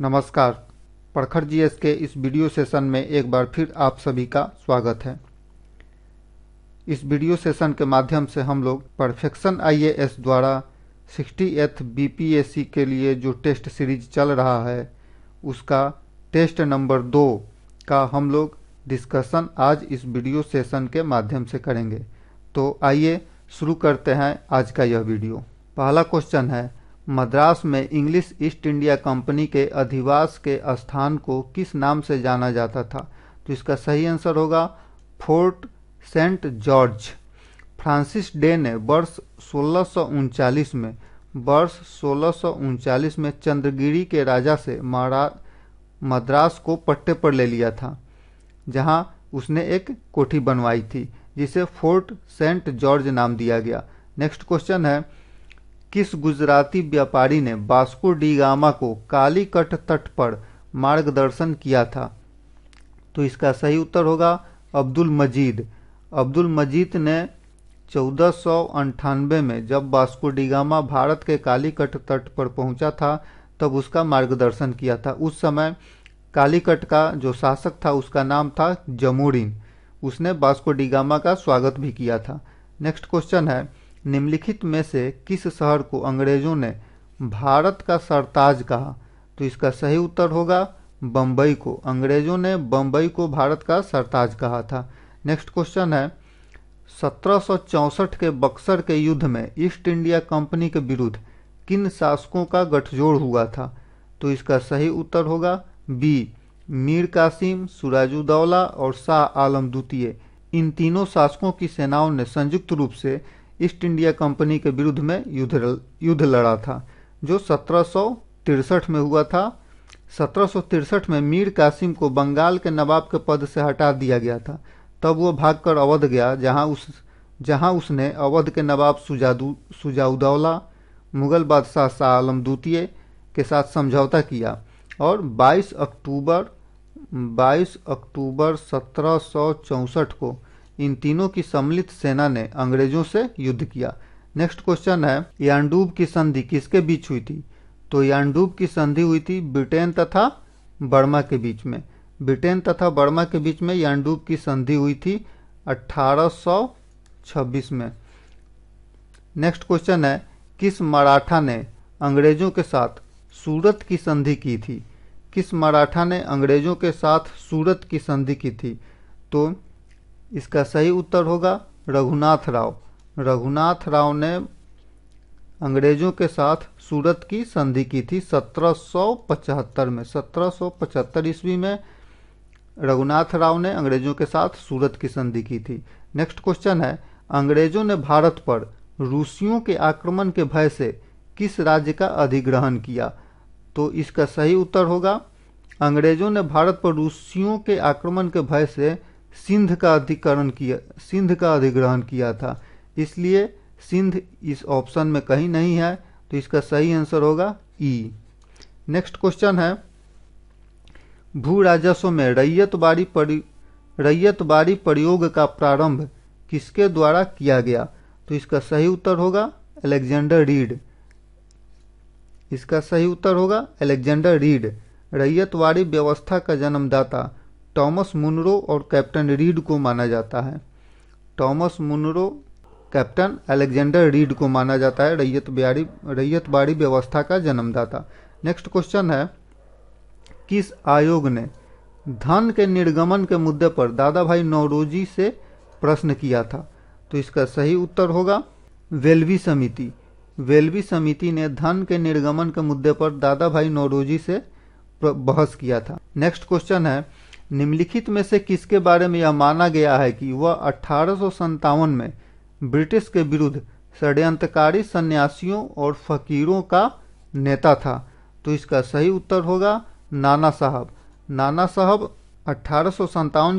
नमस्कार प्रखर एस के इस वीडियो सेशन में एक बार फिर आप सभी का स्वागत है इस वीडियो सेशन के माध्यम से हम लोग परफेक्शन आईएएस द्वारा सिक्सटी एथ बीपीएससी के लिए जो टेस्ट सीरीज चल रहा है उसका टेस्ट नंबर दो का हम लोग डिस्कशन आज इस वीडियो सेशन के माध्यम से करेंगे तो आइए शुरू करते हैं आज का यह वीडियो पहला क्वेश्चन है मद्रास में इंग्लिश ईस्ट इंडिया कंपनी के अधिवास के स्थान को किस नाम से जाना जाता था तो इसका सही आंसर होगा Fort Saint George Francis Day ने वर्ष सोलह में वर्ष सोलह में चंद्रगिरी के राजा से मद्रास को पट्टे पर ले लिया था जहां उसने एक कोठी बनवाई थी जिसे फोर्ट सेंट जॉर्ज नाम दिया गया नेक्स्ट क्वेश्चन है किस गुजराती व्यापारी ने बास्को डी गामा को कालीकट तट पर मार्गदर्शन किया था तो इसका सही उत्तर होगा अब्दुल मजीद अब्दुल मजीद ने चौदह में जब बास्को डिगामा भारत के कालीकट तट पर पहुंचा था तब उसका मार्गदर्शन किया था उस समय कालीकट का जो शासक था उसका नाम था जमोरिन उसने बास्को डिगामा का स्वागत भी किया था नेक्स्ट क्वेश्चन है निम्नलिखित में से किस शहर को अंग्रेजों ने भारत का सरताज कहा तो इसका सही उत्तर होगा बम्बई को अंग्रेजों ने बम्बई को भारत का सरताज कहा था नेक्स्ट क्वेश्चन है सत्रह के बक्सर के युद्ध में ईस्ट इंडिया कंपनी के विरुद्ध किन शासकों का गठजोड़ हुआ था तो इसका सही उत्तर होगा बी मीर कासिम सुराजुद्दौला और शाह आलम द्वितीय इन तीनों शासकों की सेनाओं ने संयुक्त रूप से ईस्ट इंडिया कंपनी के विरुद्ध में युद्ध युद्ध लड़ा था जो सत्रह में हुआ था सत्रह में मीर कासिम को बंगाल के नवाब के पद से हटा दिया गया था तब वह भागकर अवध गया जहां उस जहां उसने अवध के नवाब सुजादू सुजाउदौला मुगल बादशाह शाह आलम द्वितीय के साथ समझौता किया और 22 अक्टूबर 22 अक्टूबर सत्रह को इन तीनों की सम्मिलित सेना ने अंग्रेजों से युद्ध किया नेक्स्ट क्वेश्चन है यांडूब की संधि किसके बीच हुई थी तो यांडूब की संधि हुई थी ब्रिटेन तथा बर्मा के बीच में ब्रिटेन तथा बर्मा के बीच में यांडूब की संधि हुई थी 1826 में नेक्स्ट क्वेश्चन है किस मराठा ने अंग्रेजों के साथ सूरत की संधि की थी किस मराठा ने अंग्रेजों के साथ सूरत की संधि की थी तो इसका सही उत्तर होगा रघुनाथ राव रघुनाथ राव ने अंग्रेजों के साथ सूरत की संधि की थी 1775 में 1775 ईस्वी में रघुनाथ राव ने अंग्रेजों के साथ सूरत की संधि की थी नेक्स्ट क्वेश्चन है अंग्रेजों ने भारत पर रूसियों के आक्रमण के भय से किस राज्य का अधिग्रहण किया तो इसका सही उत्तर होगा अंग्रेजों ने भारत पर रूसियों के आक्रमण के भय से सिंध का अधिकरण किया सिंध का अधिग्रहण किया था इसलिए सिंध इस ऑप्शन में कहीं नहीं है तो इसका सही आंसर होगा ई नेक्स्ट क्वेश्चन है भू राजस्व में बारी रैयत बारी प्रयोग का प्रारंभ किसके द्वारा किया गया तो इसका सही उत्तर होगा अलेक्जेंडर रीड इसका सही उत्तर होगा अलेक्जेंडर रीड रैयतवाड़ी व्यवस्था का जन्मदाता टॉमस मुनरो और कैप्टन रीड को माना जाता है Thomas Munro Captain Alexander Read को माना जाता है रैयत बिहारी बाड़ी व्यवस्था का जन्मदाता नेक्स्ट क्वेश्चन है किस आयोग ने धन के निर्गमन के मुद्दे पर दादा भाई नौरोजी से प्रश्न किया था तो इसका सही उत्तर होगा वेल्वी समिति वेलवी समिति ने धन के निर्गमन के मुद्दे पर दादा भाई नौरोजी से बहस किया था नेक्स्ट क्वेश्चन है निम्नलिखित में से किसके बारे में यह माना गया है कि वह अठारह में ब्रिटिश के विरुद्ध षड्यंत्रकारी सन्यासियों और फकीरों का नेता था तो इसका सही उत्तर होगा नाना साहब नाना साहब अठारह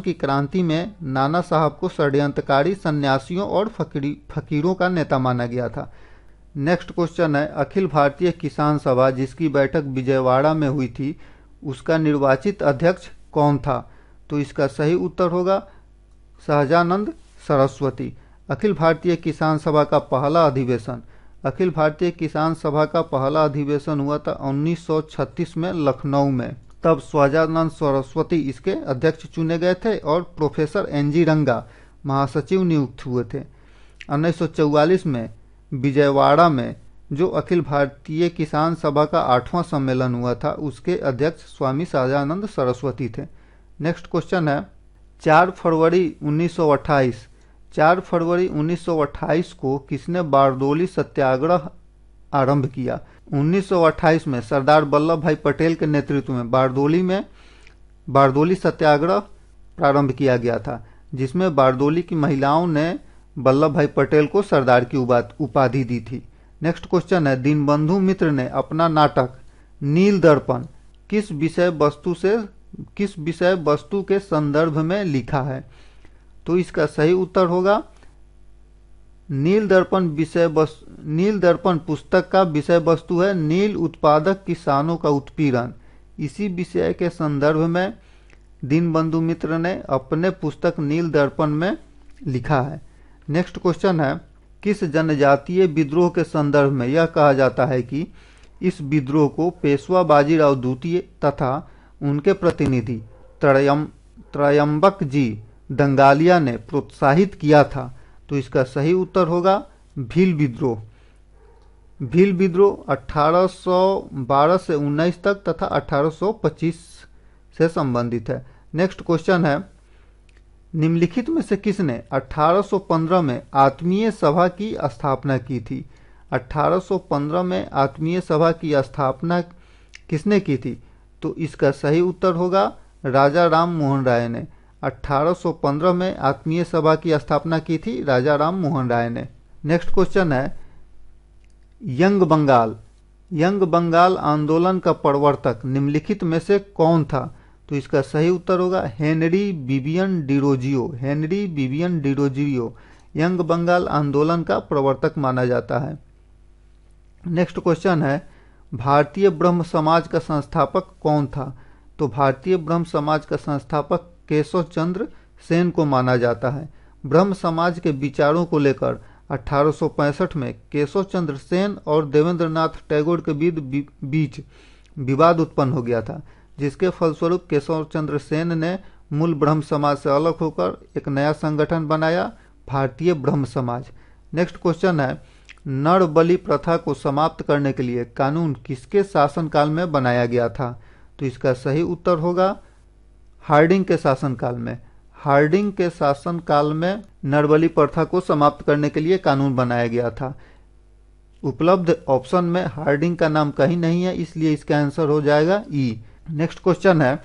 की क्रांति में नाना साहब को षड्यंत्रकारी सन्यासियों और फकीरों का नेता माना गया था नेक्स्ट क्वेश्चन है अखिल भारतीय किसान सभा जिसकी बैठक विजयवाड़ा में हुई थी उसका निर्वाचित अध्यक्ष कौन था तो इसका सही उत्तर होगा सहजानंद सरस्वती अखिल भारतीय किसान सभा का पहला अधिवेशन अखिल भारतीय किसान सभा का पहला अधिवेशन हुआ था 1936 में लखनऊ में तब स्वाजानंद सरस्वती इसके अध्यक्ष चुने गए थे और प्रोफेसर एन जी रंगा महासचिव नियुक्त हुए थे 1944 में विजयवाड़ा में जो अखिल भारतीय किसान सभा का आठवां सम्मेलन हुआ था उसके अध्यक्ष स्वामी सदानंद सरस्वती थे नेक्स्ट क्वेश्चन है चार फरवरी 1928 चार फरवरी 1928 को किसने बारदोली सत्याग्रह आरंभ किया 1928 में सरदार वल्लभ भाई पटेल के नेतृत्व में बारदोली में बारदोली सत्याग्रह प्रारंभ किया गया था जिसमें बारदोली की महिलाओं ने वल्लभ भाई पटेल को सरदार की उपाधि दी थी नेक्स्ट क्वेश्चन है दीनबंधु मित्र ने अपना नाटक नील दर्पण किस विषय वस्तु से किस विषय वस्तु के संदर्भ में लिखा है तो इसका सही उत्तर होगा नील दर्पण विषय वस्तु नील दर्पण पुस्तक का विषय वस्तु है नील उत्पादक किसानों का उत्पीड़न इसी विषय के संदर्भ में दीनबंधु मित्र ने अपने पुस्तक नील दर्पण में लिखा है नेक्स्ट क्वेश्चन है किस जनजातीय विद्रोह के संदर्भ में यह कहा जाता है कि इस विद्रोह को पेशवा बाजीराव द्वितीय तथा उनके प्रतिनिधि त्रयम त्रयम्बक जी दंगालिया ने प्रोत्साहित किया था तो इसका सही उत्तर होगा भील विद्रोह भील विद्रोह 1812 से 19 तक तथा 1825 से संबंधित है नेक्स्ट क्वेश्चन है निम्नलिखित में से किसने 1815 में आत्मीय सभा की स्थापना की थी 1815 में आत्मीय सभा की स्थापना किसने की थी तो इसका सही उत्तर होगा राजा राम मोहन राय ने 1815 में आत्मीय सभा की स्थापना की थी राजा राम मोहन राय ने नेक्स्ट क्वेश्चन है यंग बंगाल यंग बंगाल आंदोलन का प्रवर्तक निम्नलिखित में से कौन था तो इसका सही उत्तर होगा Henry Vivian Derozio Henry Vivian Derozio young Bengal आंदोलन का प्रवर्तक माना जाता है नेक्स्ट क्वेश्चन है भारतीय ब्रह्म समाज का संस्थापक कौन था तो भारतीय ब्रह्म समाज का संस्थापक केशव चंद्र सेन को माना जाता है ब्रह्म समाज के विचारों को लेकर 1865 में केशव चंद्र सेन और देवेंद्रनाथ टैगोर के बीच विवाद उत्पन्न हो गया था जिसके फलस्वरूप केशव चंद्र सेन ने मूल ब्रह्म समाज से अलग होकर एक नया संगठन बनाया भारतीय ब्रह्म समाज नेक्स्ट क्वेश्चन है नर बलि प्रथा को समाप्त करने के लिए कानून किसके शासनकाल में बनाया गया था तो इसका सही उत्तर होगा हार्डिंग के शासनकाल में हार्डिंग के शासनकाल में नरबली प्रथा को समाप्त करने के लिए कानून बनाया गया था उपलब्ध ऑप्शन में हार्डिंग का नाम कहीं नहीं है इसलिए इसका आंसर हो जाएगा ई नेक्स्ट क्वेश्चन है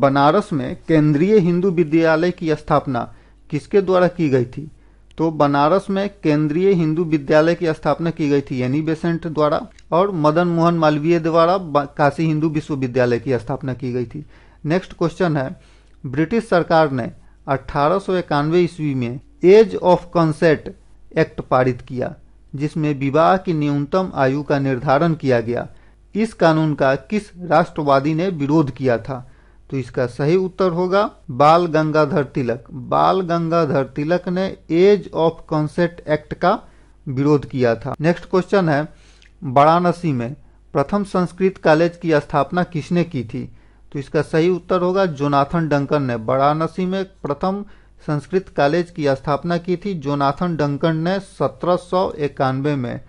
बनारस में केंद्रीय हिंदू विद्यालय की स्थापना किसके द्वारा की गई थी तो बनारस में केंद्रीय हिंदू विद्यालय की स्थापना की गई थी एनी बेसेंट द्वारा और मदन मोहन मालवीय द्वारा काशी हिंदू विश्वविद्यालय की स्थापना की गई थी नेक्स्ट क्वेश्चन है ब्रिटिश सरकार ने अठारह ईस्वी में एज ऑफ कंसेंट एक्ट पारित किया जिसमें विवाह की न्यूनतम आयु का निर्धारण किया गया इस कानून का किस राष्ट्रवादी ने विरोध किया था तो इसका सही उत्तर होगा बाल गंगाधर तिलक बाल गंगाधर तिलक ने एज ऑफ कंसेंट एक्ट का विरोध किया था नेक्स्ट क्वेश्चन है वाराणसी में प्रथम संस्कृत कॉलेज की स्थापना किसने की थी तो इसका सही उत्तर होगा जोनाथन डंकन ने वाराणसी में प्रथम संस्कृत कॉलेज की स्थापना की थी जोनाथन डंकन ने सत्रह में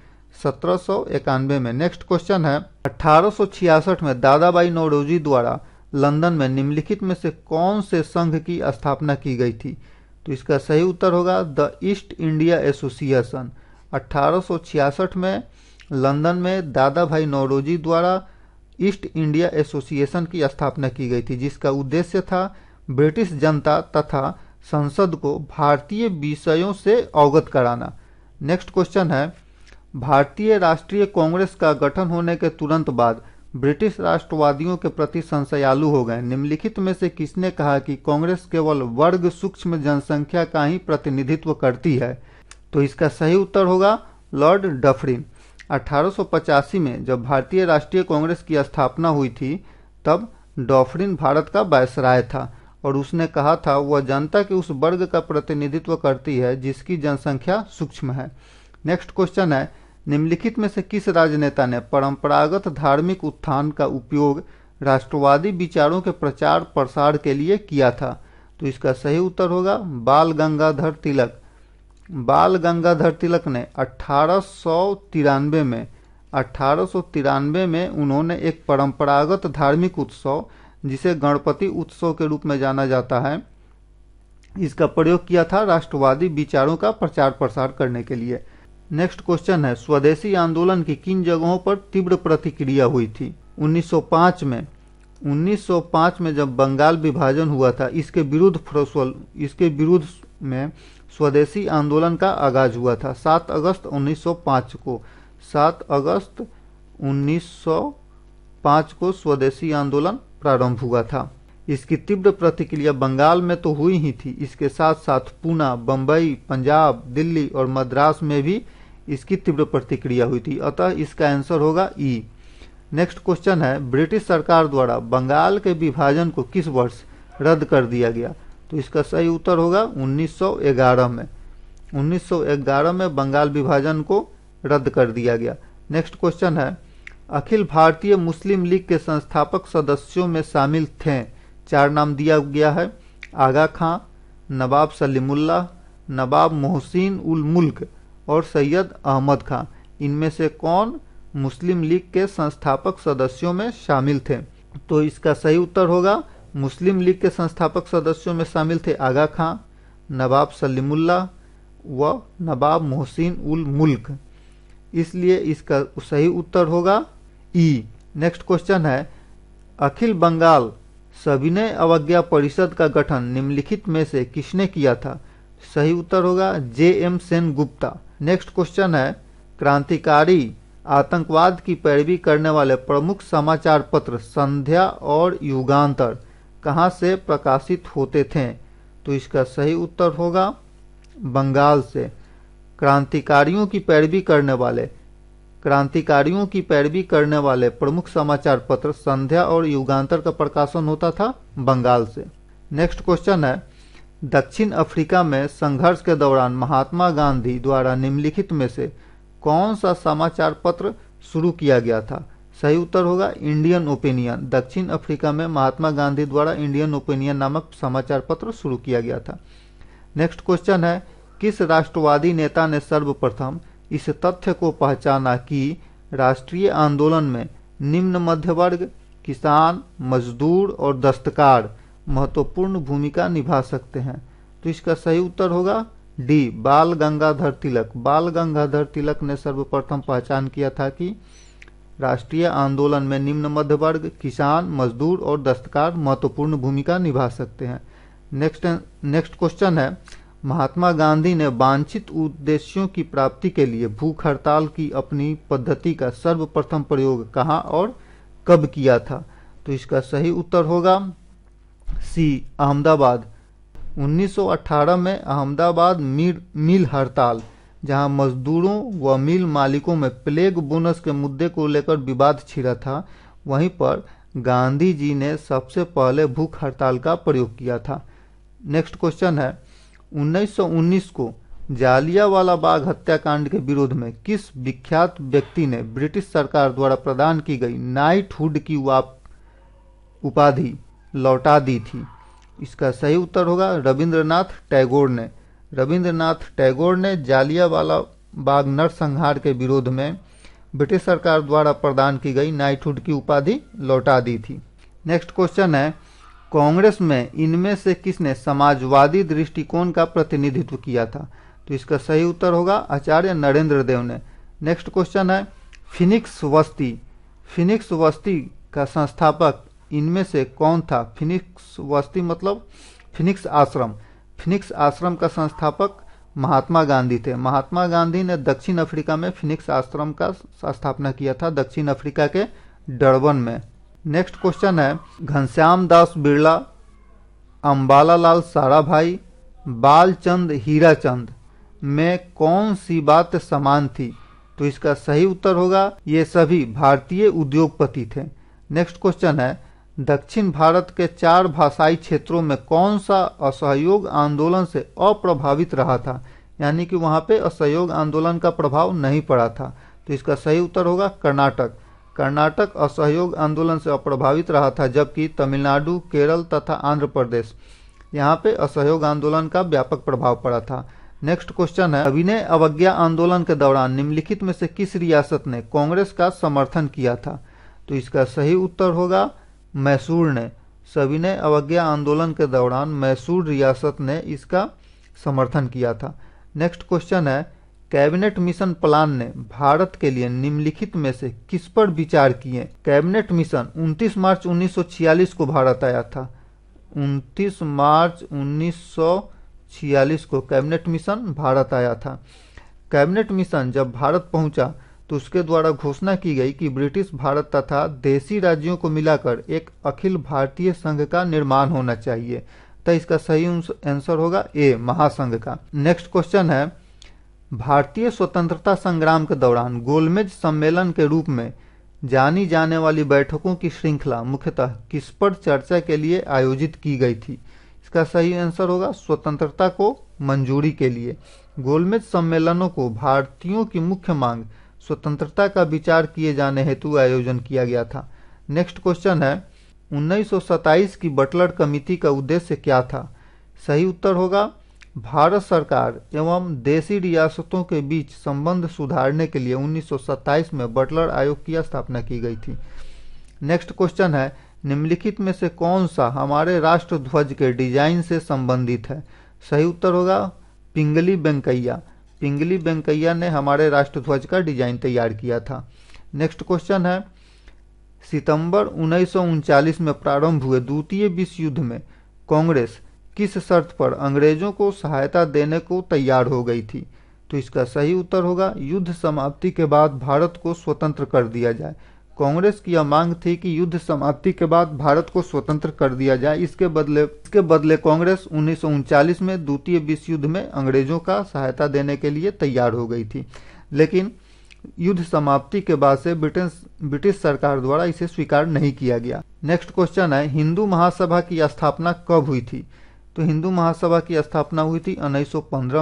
सत्रह में नेक्स्ट क्वेश्चन है 1866 में दादाबाई नौरोजी द्वारा लंदन में निम्नलिखित में से कौन से संघ की स्थापना की गई थी तो इसका सही उत्तर होगा द ईस्ट इंडिया एसोसिएशन 1866 में लंदन में दादा भाई नौरोजी द्वारा ईस्ट इंडिया एसोसिएशन की स्थापना की गई थी जिसका उद्देश्य था ब्रिटिश जनता तथा संसद को भारतीय विषयों से अवगत कराना नेक्स्ट क्वेश्चन है भारतीय राष्ट्रीय कांग्रेस का गठन होने के तुरंत बाद ब्रिटिश राष्ट्रवादियों के प्रति संशयालु हो गए निम्नलिखित में से किसने कहा कि कांग्रेस केवल वर्ग सूक्ष्म जनसंख्या का ही प्रतिनिधित्व करती है तो इसका सही उत्तर होगा लॉर्ड डफरिन अठारह में जब भारतीय राष्ट्रीय कांग्रेस की स्थापना हुई थी तब डॉफरिन भारत का बायसराय था और उसने कहा था वह जनता के उस वर्ग का प्रतिनिधित्व करती है जिसकी जनसंख्या सूक्ष्म है नेक्स्ट क्वेश्चन है निम्नलिखित में से किस राजनेता ने परंपरागत धार्मिक उत्थान का उपयोग राष्ट्रवादी विचारों के प्रचार प्रसार के लिए किया था तो इसका सही उत्तर होगा बाल गंगाधर तिलक बाल गंगाधर तिलक ने अठारह में अठारह में उन्होंने एक परंपरागत धार्मिक उत्सव जिसे गणपति उत्सव के रूप में जाना जाता है इसका प्रयोग किया था राष्ट्रवादी विचारों का प्रचार प्रसार करने के लिए नेक्स्ट क्वेश्चन है स्वदेशी आंदोलन की किन जगहों पर तीव्र प्रतिक्रिया हुई थी 1905 में 1905 में जब बंगाल विभाजन हुआ था इसके विरुद्ध इसके विरुद्ध में स्वदेशी आंदोलन का आगाज हुआ था 7 अगस्त 1905 को 7 अगस्त 1905 को स्वदेशी आंदोलन प्रारंभ हुआ था इसकी तीव्र प्रतिक्रिया बंगाल में तो हुई ही थी इसके साथ साथ पूना बम्बई पंजाब दिल्ली और मद्रास में भी इसकी तीव्र प्रतिक्रिया हुई थी अतः इसका आंसर होगा ई नेक्स्ट क्वेश्चन है ब्रिटिश सरकार द्वारा बंगाल के विभाजन को किस वर्ष रद्द कर दिया गया तो इसका सही उत्तर होगा 1911 में 1911 में बंगाल विभाजन को रद्द कर दिया गया नेक्स्ट क्वेश्चन है अखिल भारतीय मुस्लिम लीग के संस्थापक सदस्यों में शामिल थे चार नाम दिया गया है आगा खां नवाब सलीमुल्ला नवाब मोहसिन उल मुल्क और सैयद अहमद खां इनमें से कौन मुस्लिम लीग के संस्थापक सदस्यों में शामिल थे तो इसका सही उत्तर होगा मुस्लिम लीग के संस्थापक सदस्यों में शामिल थे आगा खां नवाब सलीमुल्ला व नवाब मोहसिन उल मुल्क इसलिए इसका सही उत्तर होगा ई नेक्स्ट क्वेश्चन है अखिल बंगाल सविनय अवज्ञा परिषद का गठन निम्नलिखित में से किसने किया था सही उत्तर होगा J M Sen Gupta next question है क्रांतिकारी आतंकवाद की पैरवी करने वाले प्रमुख समाचार पत्र संध्या और युगांतर कहाँ से प्रकाशित होते थे तो इसका सही उत्तर होगा बंगाल से क्रांतिकारियों की पैरवी करने वाले क्रांतिकारियों की पैरवी करने वाले प्रमुख समाचार पत्र संध्या और युगांतर का प्रकाशन होता था बंगाल से नेक्स्ट क्वेश्चन है दक्षिण अफ्रीका में संघर्ष के दौरान महात्मा गांधी द्वारा निम्नलिखित में से कौन सा समाचार पत्र शुरू किया गया था सही उत्तर होगा इंडियन ओपिनियन दक्षिण अफ्रीका में महात्मा गांधी द्वारा इंडियन ओपिनियन नामक समाचार पत्र शुरू किया गया था नेक्स्ट क्वेश्चन है किस राष्ट्रवादी नेता ने सर्वप्रथम इस तथ्य को पहचाना कि राष्ट्रीय आंदोलन में निम्न मध्य वर्ग किसान मजदूर और दस्तकार महत्वपूर्ण भूमिका निभा सकते हैं तो इसका सही उत्तर होगा डी बाल गंगाधर तिलक बाल गंगाधर तिलक ने सर्वप्रथम पहचान किया था कि राष्ट्रीय आंदोलन में निम्न मध्य वर्ग किसान मजदूर और दस्तकार महत्वपूर्ण भूमिका निभा सकते हैं नेक्स्ट नेक्स्ट क्वेश्चन है महात्मा गांधी ने वांछित उद्देश्यों की प्राप्ति के लिए भूख हड़ताल की अपनी पद्धति का सर्वप्रथम प्रयोग कहाँ और कब किया था तो इसका सही उत्तर होगा सी अहमदाबाद 1918 में अहमदाबाद मिल मिल हड़ताल जहां मजदूरों व मिल मालिकों में प्लेग बोनस के मुद्दे को लेकर विवाद छिड़ा था वहीं पर गांधी जी ने सबसे पहले भूख हड़ताल का प्रयोग किया था नेक्स्ट क्वेश्चन है 1919 को जालियावाला बाग हत्याकांड के विरोध में किस विख्यात व्यक्ति ने ब्रिटिश सरकार द्वारा प्रदान की गई नाइटहुड की उपाधि लौटा दी थी इसका सही उत्तर होगा रविंद्रनाथ टैगोर ने रविंद्रनाथ टैगोर ने जालियावाला बाग नरसंहार के विरोध में ब्रिटिश सरकार द्वारा प्रदान की गई नाइटहुड की उपाधि लौटा दी थी नेक्स्ट क्वेश्चन है कांग्रेस में इनमें से किसने समाजवादी दृष्टिकोण का प्रतिनिधित्व किया था तो इसका सही उत्तर होगा आचार्य नरेंद्र देव ने नेक्स्ट क्वेश्चन है फिनिक्स वस्ती फिनिक्स वस्ती का संस्थापक इनमें से कौन था फिनिक्स वस्ती मतलब फिनिक्स आश्रम फिनिक्स आश्रम का संस्थापक महात्मा गांधी थे महात्मा गांधी ने दक्षिण अफ्रीका में फिनिक्स आश्रम का स्थापना किया था दक्षिण अफ्रीका के डरबन में नेक्स्ट क्वेश्चन है घनश्याम दास बिरला अम्बाला लाल सारा भाई बालचंद हीराचंद में कौन सी बात समान थी तो इसका सही उत्तर होगा ये सभी भारतीय उद्योगपति थे नेक्स्ट क्वेश्चन है दक्षिण भारत के चार भाषाई क्षेत्रों में कौन सा असहयोग आंदोलन से अप्रभावित रहा था यानी कि वहाँ पे असहयोग आंदोलन का प्रभाव नहीं पड़ा था तो इसका सही उत्तर होगा कर्नाटक कर्नाटक असहयोग आंदोलन से अप्रभावित रहा था जबकि तमिलनाडु केरल तथा आंध्र प्रदेश यहाँ पे असहयोग आंदोलन का व्यापक प्रभाव पड़ा था नेक्स्ट क्वेश्चन है अभिनय अवज्ञा आंदोलन के दौरान निम्नलिखित में से किस रियासत ने कांग्रेस का समर्थन किया था तो इसका सही उत्तर होगा मैसूर ने सविनय अवज्ञा आंदोलन के दौरान मैसूर रियासत ने इसका समर्थन किया था नेक्स्ट क्वेश्चन है कैबिनेट मिशन प्लान ने भारत के लिए निम्नलिखित में से किस पर विचार किए कैबिनेट मिशन 29 मार्च 1946 को भारत आया था 29 मार्च 1946 को कैबिनेट मिशन भारत आया था कैबिनेट मिशन जब भारत पहुंचा तो उसके द्वारा घोषणा की गई कि ब्रिटिश भारत तथा देसी राज्यों को मिलाकर एक अखिल भारतीय संघ का निर्माण होना चाहिए तो इसका सही आंसर होगा ए महासंघ का नेक्स्ट क्वेश्चन है भारतीय स्वतंत्रता संग्राम के दौरान गोलमेज सम्मेलन के रूप में जानी जाने वाली बैठकों की श्रृंखला मुख्यतः किस पर चर्चा के लिए आयोजित की गई थी इसका सही आंसर होगा स्वतंत्रता को मंजूरी के लिए गोलमेज सम्मेलनों को भारतीयों की मुख्य मांग स्वतंत्रता का विचार किए जाने हेतु आयोजन किया गया था नेक्स्ट क्वेश्चन है 1927 की बटलर कमिटी का उद्देश्य क्या था सही उत्तर होगा भारत सरकार एवं देशी रियासतों के बीच संबंध सुधारने के लिए 1927 में बटलर आयोग की स्थापना की गई थी नेक्स्ट क्वेश्चन है निम्नलिखित में से कौन सा हमारे राष्ट्र ध्वज के डिजाइन से संबंधित है सही उत्तर होगा पिंगली वेंकैया पिंगली वेंकैया ने हमारे राष्ट्रध्वज का डिजाइन तैयार किया था नेक्स्ट क्वेश्चन है सितंबर उन्नीस में प्रारंभ हुए द्वितीय विश्व युद्ध में कांग्रेस किस शर्त पर अंग्रेजों को सहायता देने को तैयार हो गई थी तो इसका सही उत्तर होगा युद्ध समाप्ति के बाद भारत को स्वतंत्र कर दिया जाए कांग्रेस की यह मांग थी कि युद्ध समाप्ति के बाद भारत को स्वतंत्र कर दिया जाए इसके बदले इसके बदले कांग्रेस उन्नीस में द्वितीय विश्व युद्ध में अंग्रेजों का सहायता देने के लिए तैयार हो गई थी लेकिन युद्ध समाप्ति के बाद से ब्रिटेन ब्रिटिश सरकार द्वारा इसे स्वीकार नहीं किया गया नेक्स्ट क्वेश्चन है हिंदू महासभा की स्थापना कब हुई थी तो हिंदू महासभा की स्थापना हुई थी उन्नीस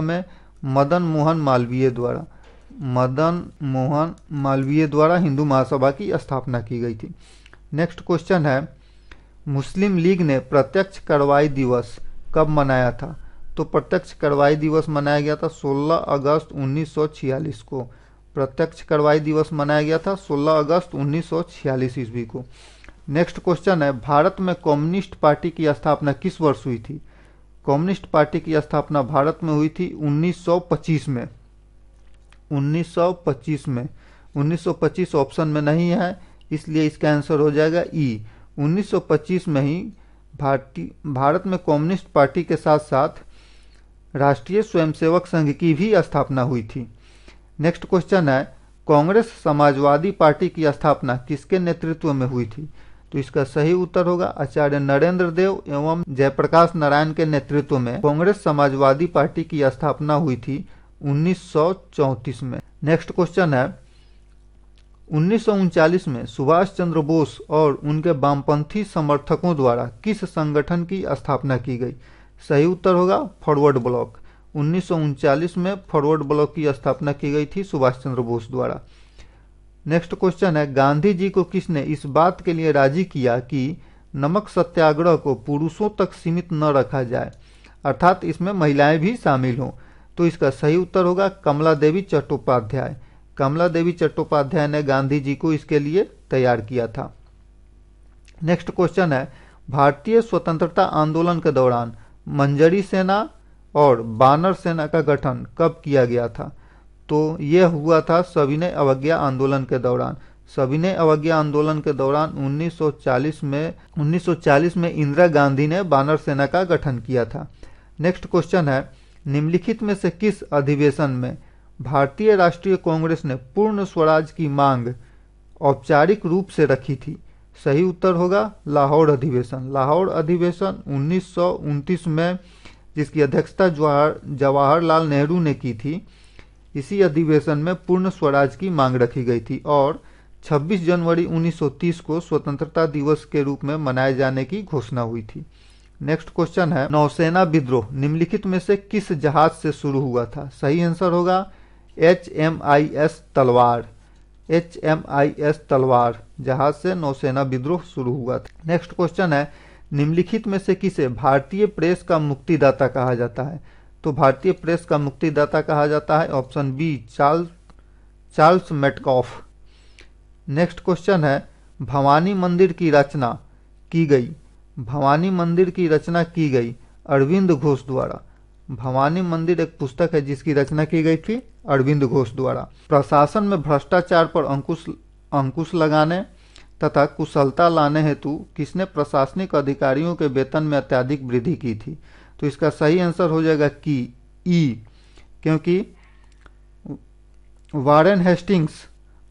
में मदन मोहन मालवीय द्वारा मदन मोहन मालवीय द्वारा हिंदू महासभा की स्थापना की गई थी नेक्स्ट क्वेश्चन है मुस्लिम लीग ने प्रत्यक्ष कार्रवाई दिवस कब मनाया था तो प्रत्यक्ष कार्रवाई दिवस मनाया गया था 16 अगस्त 1946 को प्रत्यक्ष कार्रवाई दिवस मनाया गया था 16 अगस्त 1946 ईस्वी को नेक्स्ट क्वेश्चन है भारत में कम्युनिस्ट पार्टी की स्थापना किस वर्ष हुई थी कम्युनिस्ट पार्टी की स्थापना भारत में हुई थी 1925 में 1925 में 1925 ऑप्शन में नहीं है इसलिए इसका आंसर हो जाएगा ई e। 1925 में ही भारतीय भारत में कम्युनिस्ट पार्टी के साथ साथ राष्ट्रीय स्वयंसेवक संघ की भी स्थापना हुई थी नेक्स्ट क्वेश्चन है कांग्रेस समाजवादी पार्टी की स्थापना किसके नेतृत्व में हुई थी तो इसका सही उत्तर होगा आचार्य नरेंद्र देव एवं जयप्रकाश नारायण के नेतृत्व में कांग्रेस समाजवादी पार्टी की स्थापना हुई थी 1934 में नेक्स्ट क्वेश्चन है उन्नीस में सुभाष चंद्र बोस और उनके वामपंथी समर्थकों द्वारा किस संगठन की स्थापना की गई सही उत्तर होगा फॉरवर्ड ब्लॉक उन्नीस में फॉरवर्ड ब्लॉक की स्थापना की गई थी सुभाष चंद्र बोस द्वारा नेक्स्ट क्वेश्चन है गांधी जी को किसने इस बात के लिए राजी किया कि नमक सत्याग्रह को पुरुषों तक सीमित न रखा जाए अर्थात इसमें महिलाएं भी शामिल हों तो इसका सही उत्तर होगा कमला देवी चट्टोपाध्याय कमला देवी चट्टोपाध्याय ने गांधी जी को इसके लिए तैयार किया था नेक्स्ट क्वेश्चन है भारतीय स्वतंत्रता आंदोलन के दौरान मंजरी सेना और बानर सेना का गठन कब किया गया था तो यह हुआ था सविनय अवज्ञा आंदोलन के दौरान सविनय अवज्ञा आंदोलन के दौरान 1940 में 1940 में इंदिरा गांधी ने बानर सेना का गठन किया था नेक्स्ट क्वेश्चन है निम्नलिखित में से किस अधिवेशन में भारतीय राष्ट्रीय कांग्रेस ने पूर्ण स्वराज की मांग औपचारिक रूप से रखी थी सही उत्तर होगा लाहौर अधिवेशन लाहौर अधिवेशन उन्नीस में जिसकी अध्यक्षता जवाहर जवाहरलाल नेहरू ने की थी इसी अधिवेशन में पूर्ण स्वराज की मांग रखी गई थी और 26 जनवरी 1930 को स्वतंत्रता दिवस के रूप में मनाए जाने की घोषणा हुई थी नेक्स्ट क्वेश्चन है नौसेना विद्रोह निम्नलिखित में से किस जहाज से शुरू हुआ था सही आंसर होगा H M I S Talwar H M I S Talwar जहाज से नौसेना विद्रोह शुरू हुआ था नेक्स्ट क्वेश्चन है निम्नलिखित में से किसे भारतीय प्रेस का मुक्तिदाता कहा जाता है तो भारतीय प्रेस का मुक्तिदाता कहा जाता है option B Charles Charles Metcalfe next question है भवानी मंदिर की रचना की गई भवानी मंदिर की रचना की गई अरविंद घोष द्वारा भवानी मंदिर एक पुस्तक है जिसकी रचना की गई थी अरविंद घोष द्वारा प्रशासन में भ्रष्टाचार पर अंकुश अंकुश लगाने तथा कुशलता लाने हेतु किसने प्रशासनिक अधिकारियों के वेतन में अत्याधिक वृद्धि की थी तो इसका सही आंसर हो जाएगा कि ई क्योंकि वारेन हेस्टिंग्स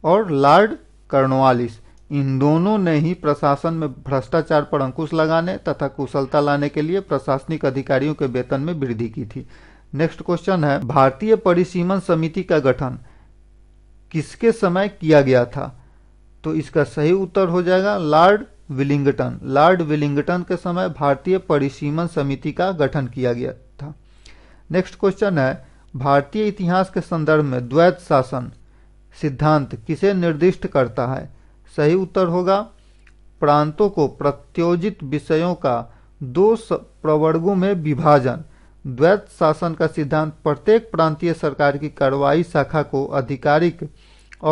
और लॉर्ड कर्नवालिस इन दोनों ने ही प्रशासन में भ्रष्टाचार पर अंकुश लगाने तथा कुशलता लाने के लिए प्रशासनिक अधिकारियों के वेतन में वृद्धि की थी नेक्स्ट क्वेश्चन है भारतीय परिसीमन समिति का गठन किसके समय किया गया था तो इसका सही उत्तर हो जाएगा लॉर्ड विलिंगटन लॉर्ड विलिंगटन के समय भारतीय परिसीमन समिति का गठन किया गया था नेक्स्ट क्वेश्चन है भारतीय इतिहास के संदर्भ में द्वैत शासन सिद्धांत किसे निर्दिष्ट करता है सही उत्तर होगा प्रांतों को प्रत्योजित विषयों का दो प्रवर्गों में विभाजन द्वैत शासन का सिद्धांत प्रत्येक प्रांतीय सरकार की कार्रवाई शाखा को आधिकारिक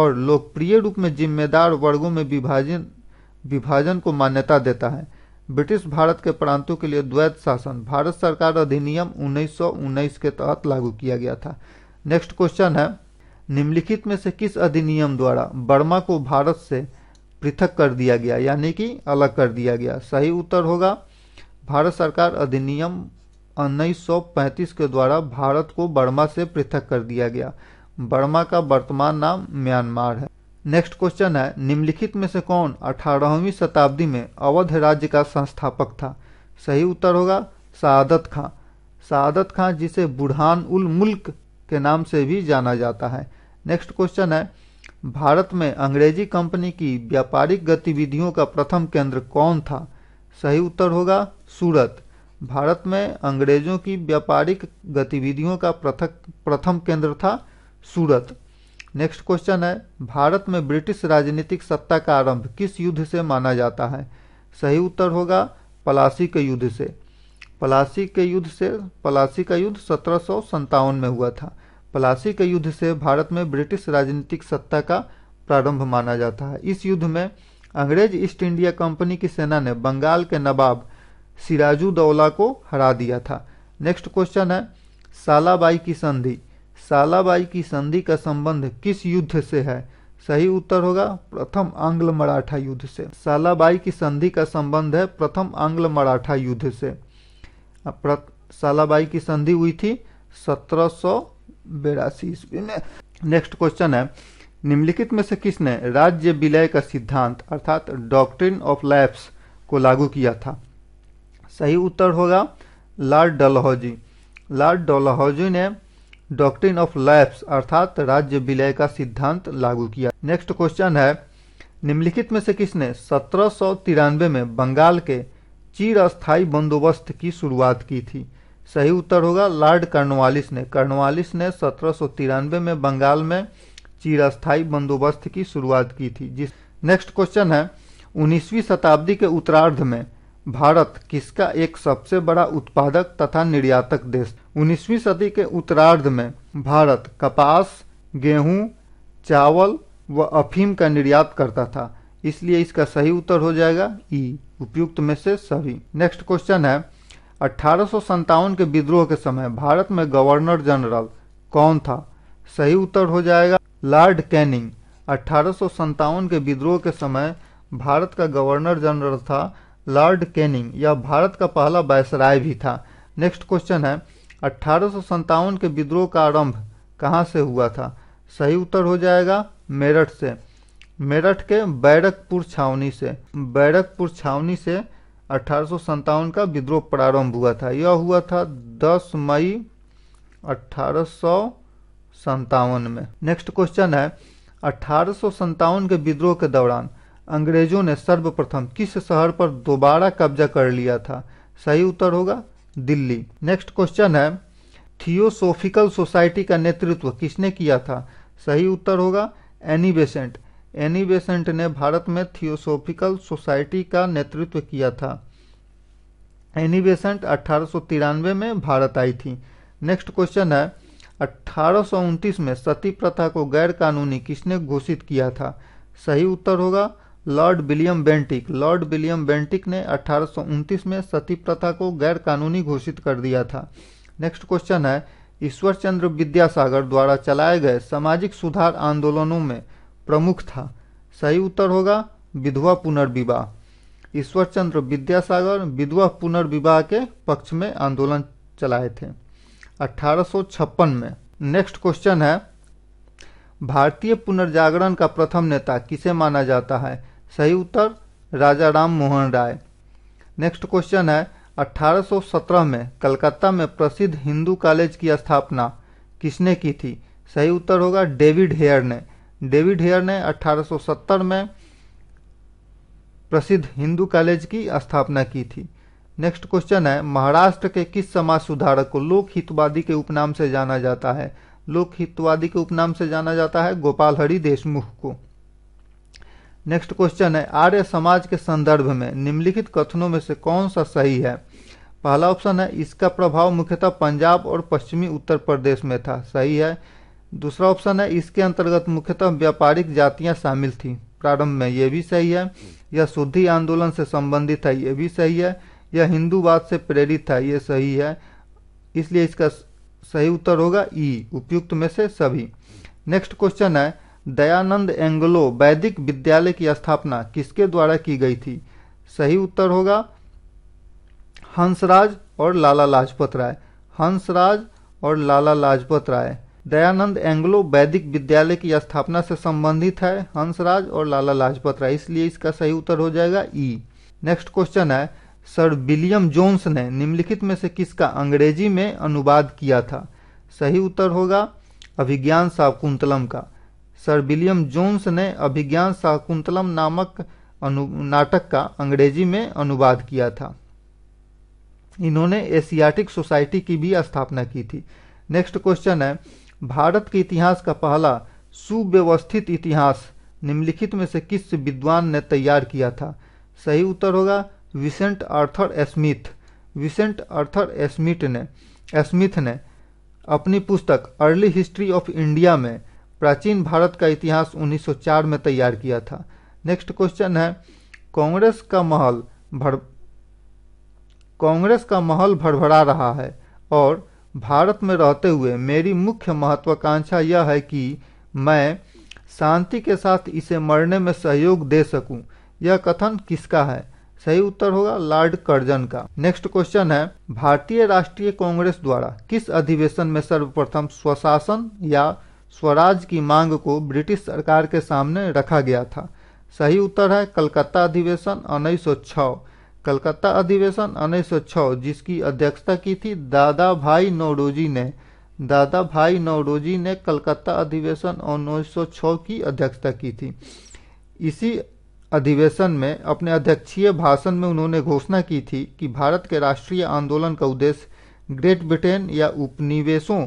और लोकप्रिय रूप में जिम्मेदार वर्गों में विभाजन विभाजन को मान्यता देता है ब्रिटिश भारत के प्रांतों के लिए द्वैत शासन भारत सरकार अधिनियम उन्नीस के तहत लागू किया गया था नेक्स्ट क्वेश्चन है निम्नलिखित में से किस अधिनियम द्वारा बर्मा को भारत से पृथक कर दिया गया यानी कि अलग कर दिया गया सही उत्तर होगा भारत सरकार अधिनियम 1935 के द्वारा भारत को बर्मा से पृथक कर दिया गया बर्मा का वर्तमान नाम म्यांमार है नेक्स्ट क्वेश्चन है निम्नलिखित में से कौन 18वीं शताब्दी में अवध राज्य का संस्थापक था सही उत्तर होगा सादत खां सादत खां जिसे बुढ़ान उल मुल्क के नाम से भी जाना जाता है नेक्स्ट क्वेश्चन है भारत में अंग्रेजी कंपनी की व्यापारिक गतिविधियों का प्रथम केंद्र कौन था सही उत्तर होगा सूरत भारत में अंग्रेजों की व्यापारिक गतिविधियों का प्रथक प्रथम केंद्र था सूरत नेक्स्ट क्वेश्चन है भारत में ब्रिटिश राजनीतिक सत्ता का आरंभ किस युद्ध से माना जाता है सही उत्तर होगा पलासी के युद्ध से पलासी के युद्ध से पलासी का युद्ध सत्रह में हुआ था पलासी के युद्ध से भारत में ब्रिटिश राजनीतिक सत्ता का प्रारंभ माना जाता है इस युद्ध में अंग्रेज ईस्ट इंडिया कंपनी की सेना ने बंगाल के नवाब सिराजुद्दौला को हरा दिया था नेक्स्ट क्वेश्चन है सालाबाई की संधि सालाबाई की संधि का संबंध किस युद्ध से है सही उत्तर होगा प्रथम आंग्ल मराठा युद्ध से सालाबाई की संधि का संबंध है प्रथम आंग्ल मराठा युद्ध से सालाबाई की संधि हुई थी सत्रह बेरासी ईस्वी में नेक्स्ट क्वेश्चन है निम्नलिखित में से किसने राज्य विलय का सिद्धांत अर्थात डॉक्ट्रिन ऑफ लैप्स को लागू किया था सही उत्तर होगा लॉर्ड डलहौजी लॉर्ड डलहौजी ने डॉक्ट्रिन ऑफ लैप्स अर्थात राज्य विलय का सिद्धांत लागू किया नेक्स्ट क्वेश्चन है निम्नलिखित में से किसने सत्रह में बंगाल के चिर बंदोबस्त की शुरुआत की थी सही उत्तर होगा लॉर्ड कर्नवालिस ने कर्नवालिस ने सत्रह में बंगाल में चिरस्थायी बंदोबस्त की शुरुआत की थी जिस नेक्स्ट क्वेश्चन है उन्नीसवी शताब्दी के उत्तरार्ध में भारत किसका एक सबसे बड़ा उत्पादक तथा निर्यातक देश उन्नीसवी सदी के उत्तरार्ध में भारत कपास गेहूं चावल व अफीम का निर्यात करता था इसलिए इसका सही उत्तर हो जाएगा ई उपयुक्त में से सभी नेक्स्ट क्वेश्चन है अठारह के विद्रोह के समय भारत में गवर्नर जनरल कौन था सही उत्तर हो जाएगा लॉर्ड कैनिंग अठारह के विद्रोह के समय भारत का गवर्नर जनरल था लॉर्ड कैनिंग यह भारत का पहला बैसराय भी था नेक्स्ट क्वेश्चन है अठारह के विद्रोह का आरंभ कहाँ से हुआ था सही उत्तर हो जाएगा मेरठ से मेरठ के बैरकपुर छावनी से बैरकपुर छावनी से अठारह का विद्रोह प्रारंभ हुआ था यह हुआ था 10 मई अठारह में नेक्स्ट क्वेश्चन है अठारह के विद्रोह के दौरान अंग्रेजों ने सर्वप्रथम किस शहर पर दोबारा कब्जा कर लिया था सही उत्तर होगा दिल्ली नेक्स्ट क्वेश्चन है थियोसोफिकल सोसाइटी का नेतृत्व किसने किया था सही उत्तर होगा एनी बेसेंट एनी बेसेंट ने भारत में थियोसोफिकल सोसाइटी का नेतृत्व किया था एनी बेसेंट अठारह में भारत आई थी नेक्स्ट क्वेश्चन है अठारह में सती प्रथा को गैर कानूनी किसने घोषित किया था सही उत्तर होगा Lord William Bentinck Lord William Bentinck ने अठारह में सती प्रथा को गैर कानूनी घोषित कर दिया था नेक्स्ट क्वेश्चन है ईश्वर चंद्र विद्यासागर द्वारा चलाए गए सामाजिक सुधार आंदोलनों में प्रमुख था सही उत्तर होगा विधवा पुनर्विवाह ईश्वर चंद्र विद्यासागर विधवा पुनर्विवाह के पक्ष में आंदोलन चलाए थे 1856 में नेक्स्ट क्वेश्चन है भारतीय पुनर्जागरण का प्रथम नेता किसे माना जाता है सही उत्तर राजा राम मोहन राय नेक्स्ट क्वेश्चन है 1817 में कलकत्ता में प्रसिद्ध हिंदू कॉलेज की स्थापना किसने की थी सही उत्तर होगा डेविड हेयर ने डेविड हेयर ने 1870 में प्रसिद्ध हिंदू कॉलेज की स्थापना की थी नेक्स्ट क्वेश्चन है महाराष्ट्र के किस समाज सुधारक को लोक हितवादी के उपनाम से जाना जाता है लोक हितवादी के उपनाम से जाना जाता है गोपाल हरि देशमुख को नेक्स्ट क्वेश्चन है आर्य समाज के संदर्भ में निम्नलिखित कथनों में से कौन सा सही है पहला ऑप्शन है इसका प्रभाव मुख्यतः पंजाब और पश्चिमी उत्तर प्रदेश में था सही है दूसरा ऑप्शन है इसके अंतर्गत मुख्यतः व्यापारिक जातियां शामिल थीं प्रारंभ में यह भी सही है यह शुद्धि आंदोलन से संबंधित है यह भी सही है यह हिंदूवाद से प्रेरित था यह सही है इसलिए इसका सही उत्तर होगा ई उपयुक्त में से सभी नेक्स्ट क्वेश्चन है दयानंद एंग्लो वैदिक विद्यालय की स्थापना किसके द्वारा की गई थी सही उत्तर होगा हंसराज और लाला लाजपत राय हंसराज और लाला लाजपत राय दयानंद एंग्लो वैदिक विद्यालय की स्थापना से संबंधित है हंसराज और लाला लाजपत राय इसलिए इसका सही उत्तर हो जाएगा ई नेक्स्ट क्वेश्चन है सर विलियम जोन्स ने निम्नलिखित में से किसका अंग्रेजी में अनुवाद किया था सही उत्तर होगा अभिज्ञान शाकुंतलम का सर विलियम जोन्स ने अभिज्ञान शाकुंतलम नामक अनु नाटक का अंग्रेजी में अनुवाद किया था इन्होंने एशियाटिक सोसाइटी की भी स्थापना की थी नेक्स्ट क्वेश्चन है भारत के इतिहास का पहला सुव्यवस्थित इतिहास निम्नलिखित में से किस विद्वान ने तैयार किया था सही उत्तर होगा Vincent Arthur Smith Vincent Arthur Smith ने स्मिथ ने अपनी पुस्तक अर्ली हिस्ट्री ऑफ इंडिया में प्राचीन भारत का इतिहास 1904 में तैयार किया था नेक्स्ट क्वेश्चन है कांग्रेस का महल भर कांग्रेस का महल भड़भड़ा रहा है और भारत में रहते हुए मेरी मुख्य महत्वाकांक्षा यह है कि मैं शांति के साथ इसे मरने में सहयोग दे सकूं। यह कथन किसका है सही उत्तर होगा लॉर्ड कर्जन का नेक्स्ट क्वेश्चन है भारतीय राष्ट्रीय कांग्रेस द्वारा किस अधिवेशन में सर्वप्रथम स्वशासन या स्वराज की मांग को ब्रिटिश सरकार के सामने रखा गया था सही उत्तर है कलकत्ता अधिवेशन उन्नीस कलकत्ता अधिवेशन उन्नीस जिसकी अध्यक्षता की थी दादा भाई नौरोजी ने दादा भाई नौरोजी ने कलकत्ता अधिवेशन उन्नीस की अध्यक्षता की थी इसी अधिवेशन में अपने अध्यक्षीय भाषण में उन्होंने घोषणा की थी कि भारत के राष्ट्रीय आंदोलन का उद्देश्य ग्रेट ब्रिटेन या उपनिवेशों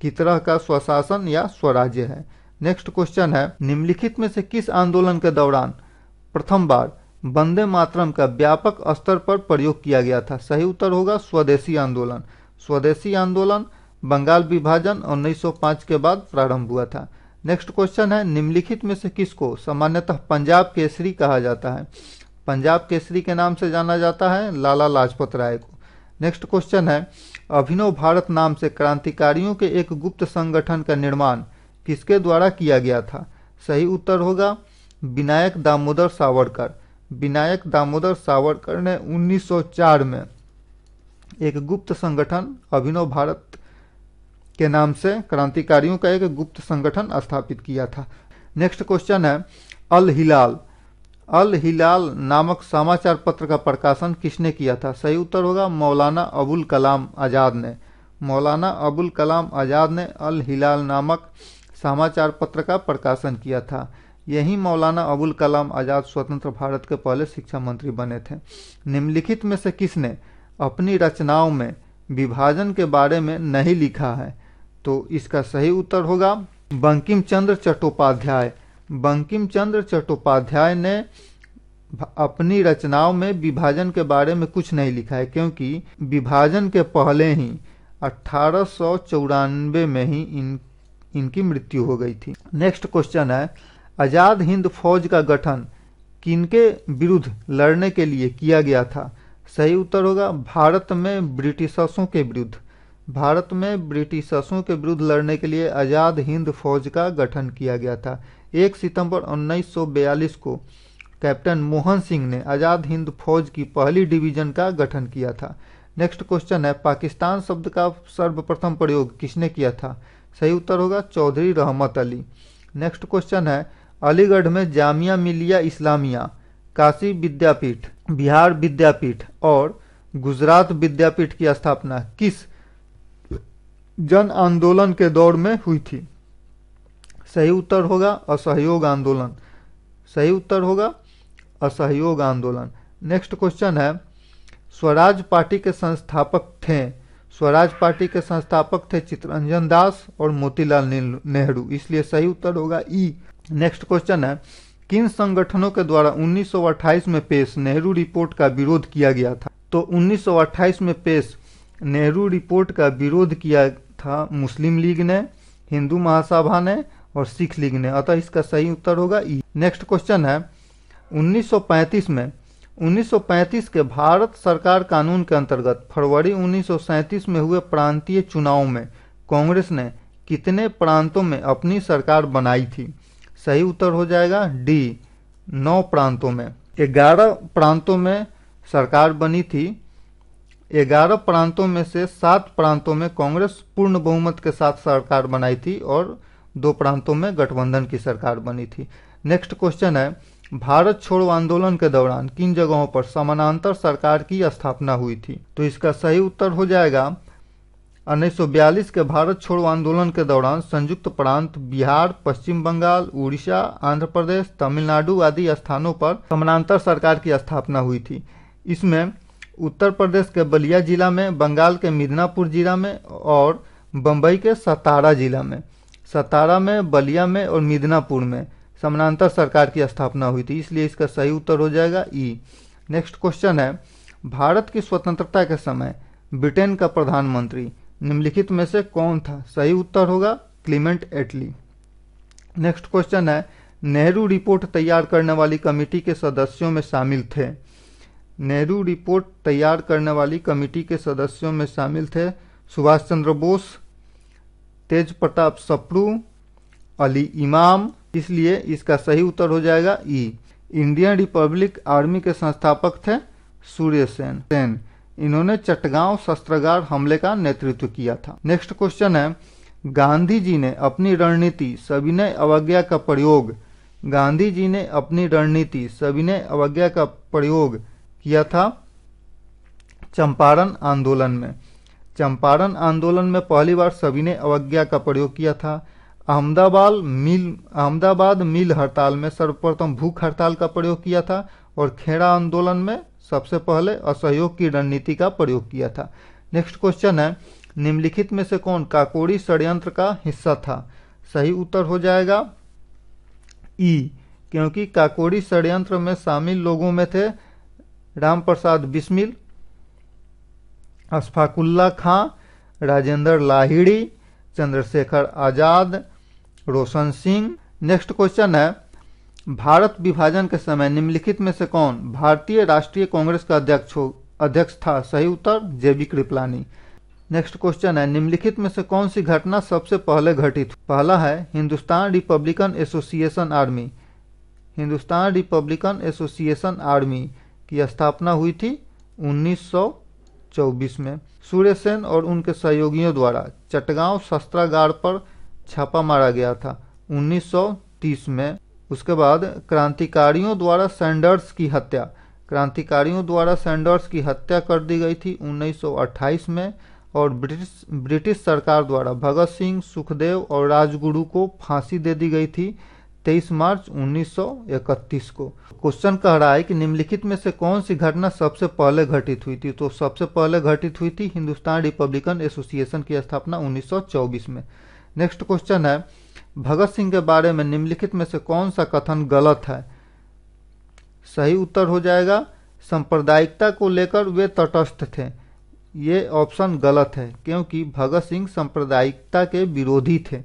की तरह का स्वशासन या स्वराज्य है नेक्स्ट क्वेश्चन है निम्नलिखित में से किस आंदोलन के दौरान प्रथम बार वंदे मातरम का व्यापक स्तर पर प्रयोग किया गया था सही उत्तर होगा स्वदेशी आंदोलन स्वदेशी आंदोलन बंगाल विभाजन 1905 के बाद प्रारंभ हुआ था नेक्स्ट क्वेश्चन है निम्नलिखित में से किसको सामान्यतः पंजाब केसरी कहा जाता है पंजाब केसरी के नाम से जाना जाता है लाला लाजपत राय को नेक्स्ट क्वेश्चन है अभिनव भारत नाम से क्रांतिकारियों के एक गुप्त संगठन का निर्माण किसके द्वारा किया गया था सही उत्तर होगा विनायक दामोदर सावरकर विनायक दामोदर सावरकर ने 1904 में एक गुप्त संगठन अभिनव भारत के नाम से क्रांतिकारियों का एक गुप्त संगठन स्थापित किया था नेक्स्ट क्वेश्चन है अल हिलाल अल हिलाल नामक समाचार पत्र का प्रकाशन किसने किया था सही उत्तर होगा मौलाना अबुल कलाम आज़ाद ने मौलाना अबुल कलाम आज़ाद ने अल हिलाल नामक समाचार पत्र का प्रकाशन किया था यही मौलाना अबुल कलाम आज़ाद स्वतंत्र भारत के पहले शिक्षा मंत्री बने थे निम्नलिखित में से किसने अपनी रचनाओं में विभाजन के बारे में नहीं लिखा है तो इसका सही उत्तर होगा बंकिम चंद्र चट्टोपाध्याय बंकिम चंद्र चट्टोपाध्याय ने अपनी रचनाओं में विभाजन के बारे में कुछ नहीं लिखा है क्योंकि विभाजन के पहले ही अठारह में ही इन इनकी मृत्यु हो गई थी नेक्स्ट क्वेश्चन है आज़ाद हिंद फौज का गठन किनके विरुद्ध लड़ने के लिए किया गया था सही उत्तर होगा भारत में ब्रिटिशर्सों के विरुद्ध भारत में ब्रिटिशर्सों के विरुद्ध लड़ने के लिए आज़ाद हिंद फौज का गठन किया गया था एक सितंबर 1942 को कैप्टन मोहन सिंह ने आज़ाद हिंद फौज की पहली डिवीजन का गठन किया था नेक्स्ट क्वेश्चन है पाकिस्तान शब्द का सर्वप्रथम प्रयोग किसने किया था सही उत्तर होगा चौधरी रहमत अली नेक्स्ट क्वेश्चन है अलीगढ़ में जामिया मिलिया इस्लामिया काशी विद्यापीठ बिहार विद्यापीठ और गुजरात विद्यापीठ की स्थापना किस जन आंदोलन के दौर में हुई थी सही उत्तर होगा असहयोग आंदोलन सही उत्तर होगा असहयोग आंदोलन नेक्स्ट क्वेश्चन है स्वराज पार्टी के संस्थापक थे स्वराज पार्टी के संस्थापक थे चित्रंजन दास और मोतीलाल नेहरू इसलिए सही उत्तर होगा ई नेक्स्ट क्वेश्चन है किन संगठनों के द्वारा 1928 में पेश नेहरू रिपोर्ट का विरोध किया गया था तो 1928 में पेश नेहरू रिपोर्ट का विरोध किया था मुस्लिम लीग ने हिंदू महासभा ने और सिख लीग ने अतः इसका सही उत्तर होगा ई नेक्स्ट क्वेश्चन है 1935 में 1935 के भारत सरकार कानून के अंतर्गत फरवरी 1937 में हुए प्रांतीय चुनाव में कांग्रेस ने कितने प्रांतों में अपनी सरकार बनाई थी सही उत्तर हो जाएगा डी नौ प्रांतों में ग्यारह प्रांतों में सरकार बनी थी ग्यारह प्रांतों में से सात प्रांतों में कांग्रेस पूर्ण बहुमत के साथ सरकार बनाई थी और दो प्रांतों में गठबंधन की सरकार बनी थी नेक्स्ट क्वेश्चन है भारत छोड़ो आंदोलन के दौरान किन जगहों पर समानांतर सरकार की स्थापना हुई थी तो इसका सही उत्तर हो जाएगा उन्नीस के भारत छोड़ो आंदोलन के दौरान संयुक्त प्रांत बिहार पश्चिम बंगाल उड़ीसा आंध्र प्रदेश तमिलनाडु आदि स्थानों पर समानांतर सरकार की स्थापना हुई थी इसमें उत्तर प्रदेश के बलिया जिला में बंगाल के मिदनापुर जिला में और बम्बई के सतारा जिला में सतारा में बलिया में और मिदनापुर में समानांतर सरकार की स्थापना हुई थी इसलिए इसका सही उत्तर हो जाएगा ई नेक्स्ट क्वेश्चन है भारत की स्वतंत्रता के समय ब्रिटेन का प्रधानमंत्री निम्नलिखित में से कौन था सही उत्तर होगा क्लीमेंट एटली नेक्स्ट क्वेश्चन है नेहरू रिपोर्ट तैयार करने वाली कमेटी के सदस्यों में शामिल थे नेहरू रिपोर्ट तैयार करने वाली कमेटी के सदस्यों में शामिल थे सुभाष चंद्र बोस तेज प्रताप सप्रू अली इमाम इसलिए इसका सही उत्तर हो जाएगा ई इंडियन रिपब्लिक आर्मी के संस्थापक थे सूर्य सेन सेन इन्होंने चटगांव शस्त्रगार हमले का नेतृत्व किया था नेक्स्ट क्वेश्चन है गांधी जी ने अपनी रणनीति सविनय अवज्ञा का प्रयोग गांधी जी ने अपनी रणनीति सविनय अवज्ञा का प्रयोग किया था चंपारण आंदोलन में चंपारण आंदोलन में पहली बार सविनय अवज्ञा का प्रयोग किया था अहमदाबाद मिल अहमदाबाद मिल हड़ताल में सर्वप्रथम भूख हड़ताल का प्रयोग किया था और खेड़ा आंदोलन में सबसे पहले असहयोग की रणनीति का प्रयोग किया था नेक्स्ट क्वेश्चन है निम्नलिखित में से कौन काकोड़ी षड्यंत्र का हिस्सा था सही उत्तर हो जाएगा ई e, क्योंकि काकोड़ी षड्यंत्र में शामिल लोगों में थे राम प्रसाद बिस्मिल अशफाकुल्ला खां राजेंद्र लाहिड़ी चंद्रशेखर आज़ाद रोशन सिंह नेक्स्ट क्वेश्चन है भारत विभाजन के समय निम्नलिखित में से कौन भारतीय राष्ट्रीय कांग्रेस का अध्यक्ष हो अध्यक्ष था सही उत्तर जेबी कृपलानी नेक्स्ट क्वेश्चन है निम्नलिखित में से कौन सी घटना सबसे पहले घटित पहला है Hindustan republican association army Hindustan republican association army की स्थापना हुई थी 1924 में सूर्य सेन और उनके सहयोगियों द्वारा चटगांव शस्त्रागार पर छापा मारा गया था 1930 में उसके बाद क्रांतिकारियों द्वारा सैंडर्स की हत्या क्रांतिकारियों द्वारा सैंडर्स की हत्या कर दी गई थी 1928 में और ब्रिटिश ब्रिटिश सरकार द्वारा भगत सिंह सुखदेव और राजगुरु को फांसी दे दी गई थी 23 मार्च 1931 को क्वेश्चन कह रहा है कि निम्नलिखित में से कौन सी घटना सबसे पहले घटित हुई थी तो सबसे पहले घटित हुई थी हिंदुस्तान रिपब्लिकन एसोसिएशन की स्थापना 1924 में नेक्स्ट क्वेश्चन है भगत सिंह के बारे में निम्नलिखित में से कौन सा कथन गलत है सही उत्तर हो जाएगा सांप्रदायिकता को लेकर वे तटस्थ थे ये ऑप्शन गलत है क्योंकि भगत सिंह सांप्रदायिकता के विरोधी थे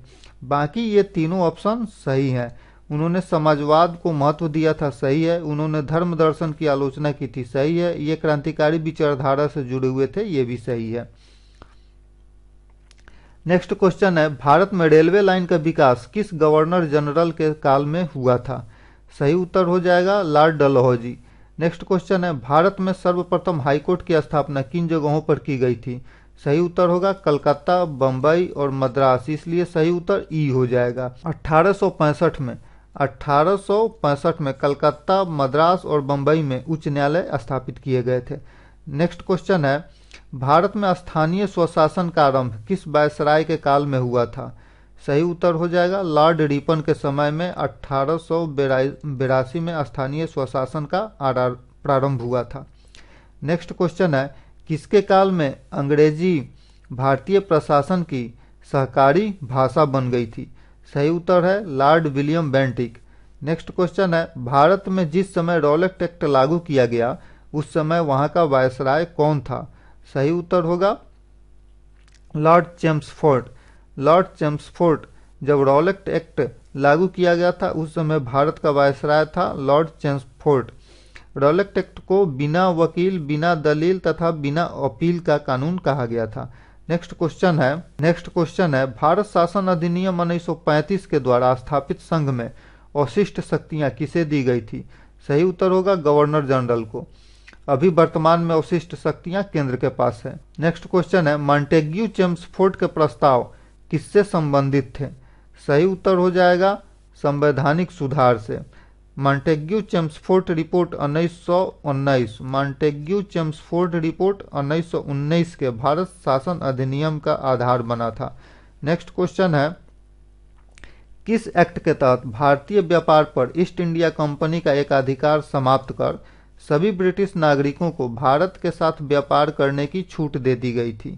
बाकी ये तीनों ऑप्शन सही है उन्होंने समाजवाद को महत्व दिया था सही है उन्होंने धर्म दर्शन की आलोचना की थी सही है ये क्रांतिकारी विचारधारा से जुड़े हुए थे ये भी सही है नेक्स्ट क्वेश्चन है भारत में रेलवे लाइन का विकास किस गवर्नर जनरल के काल में हुआ था सही उत्तर हो जाएगा लॉर्ड डलहौजी नेक्स्ट क्वेश्चन है भारत में सर्वप्रथम हाईकोर्ट की स्थापना किन जगहों पर की गई थी सही उत्तर होगा कलकत्ता बम्बई और मद्रास इसलिए सही उत्तर ई e हो जाएगा अठारह में अठारह में कलकत्ता मद्रास और बम्बई में उच्च न्यायालय स्थापित किए गए थे नेक्स्ट क्वेश्चन है भारत में स्थानीय स्वशासन का आरंभ किस वायसराय के काल में हुआ था सही उत्तर हो जाएगा लॉर्ड रिपन के समय में अठारह में स्थानीय स्वशासन का प्रारंभ हुआ था नेक्स्ट क्वेश्चन है किसके काल में अंग्रेजी भारतीय प्रशासन की सहकारी भाषा बन गई थी सही उत्तर है Lord William Bentinck next question है भारत में जिस समय रॉलेक्ट एक्ट लागू किया गया उस समय वहां का वायसराय कौन था सही उत्तर होगा लॉर्ड चेम्सफोर्ड लॉर्ड चेम्सफोर्ड जब रॉलेक्ट एक्ट लागू किया गया था उस समय भारत का वायसराय था लॉर्ड चेम्सफोर्ड रॉलेक्ट एक्ट को बिना वकील बिना दलील तथा बिना अपील का कानून कहा गया था नेक्स्ट क्वेश्चन है नेक्स्ट क्वेश्चन है भारत शासन अधिनियम उन्नीस के द्वारा स्थापित संघ में अशिष्ट शक्तियां किसे दी गई थी सही उत्तर होगा गवर्नर जनरल को अभी वर्तमान में अवशिष्ट शक्तियां केंद्र के पास है नेक्स्ट क्वेश्चन है मॉन्टेग्यू चेम्सफोर्ड के प्रस्ताव किससे संबंधित थे सही उत्तर हो जाएगा संवैधानिक सुधार से मॉन्टेग्यू चेम्सफोर्ट रिपोर्ट उन्नीस सौ उन्नीस चेम्स चेम्सफोर्ट रिपोर्ट उन्नीस सौ उन्नीस के भारत शासन अधिनियम का आधार बना था नेक्स्ट क्वेश्चन है किस एक्ट के तहत भारतीय व्यापार पर ईस्ट इंडिया कंपनी का एकाधिकार समाप्त कर सभी ब्रिटिश नागरिकों को भारत के साथ व्यापार करने की छूट दे दी गई थी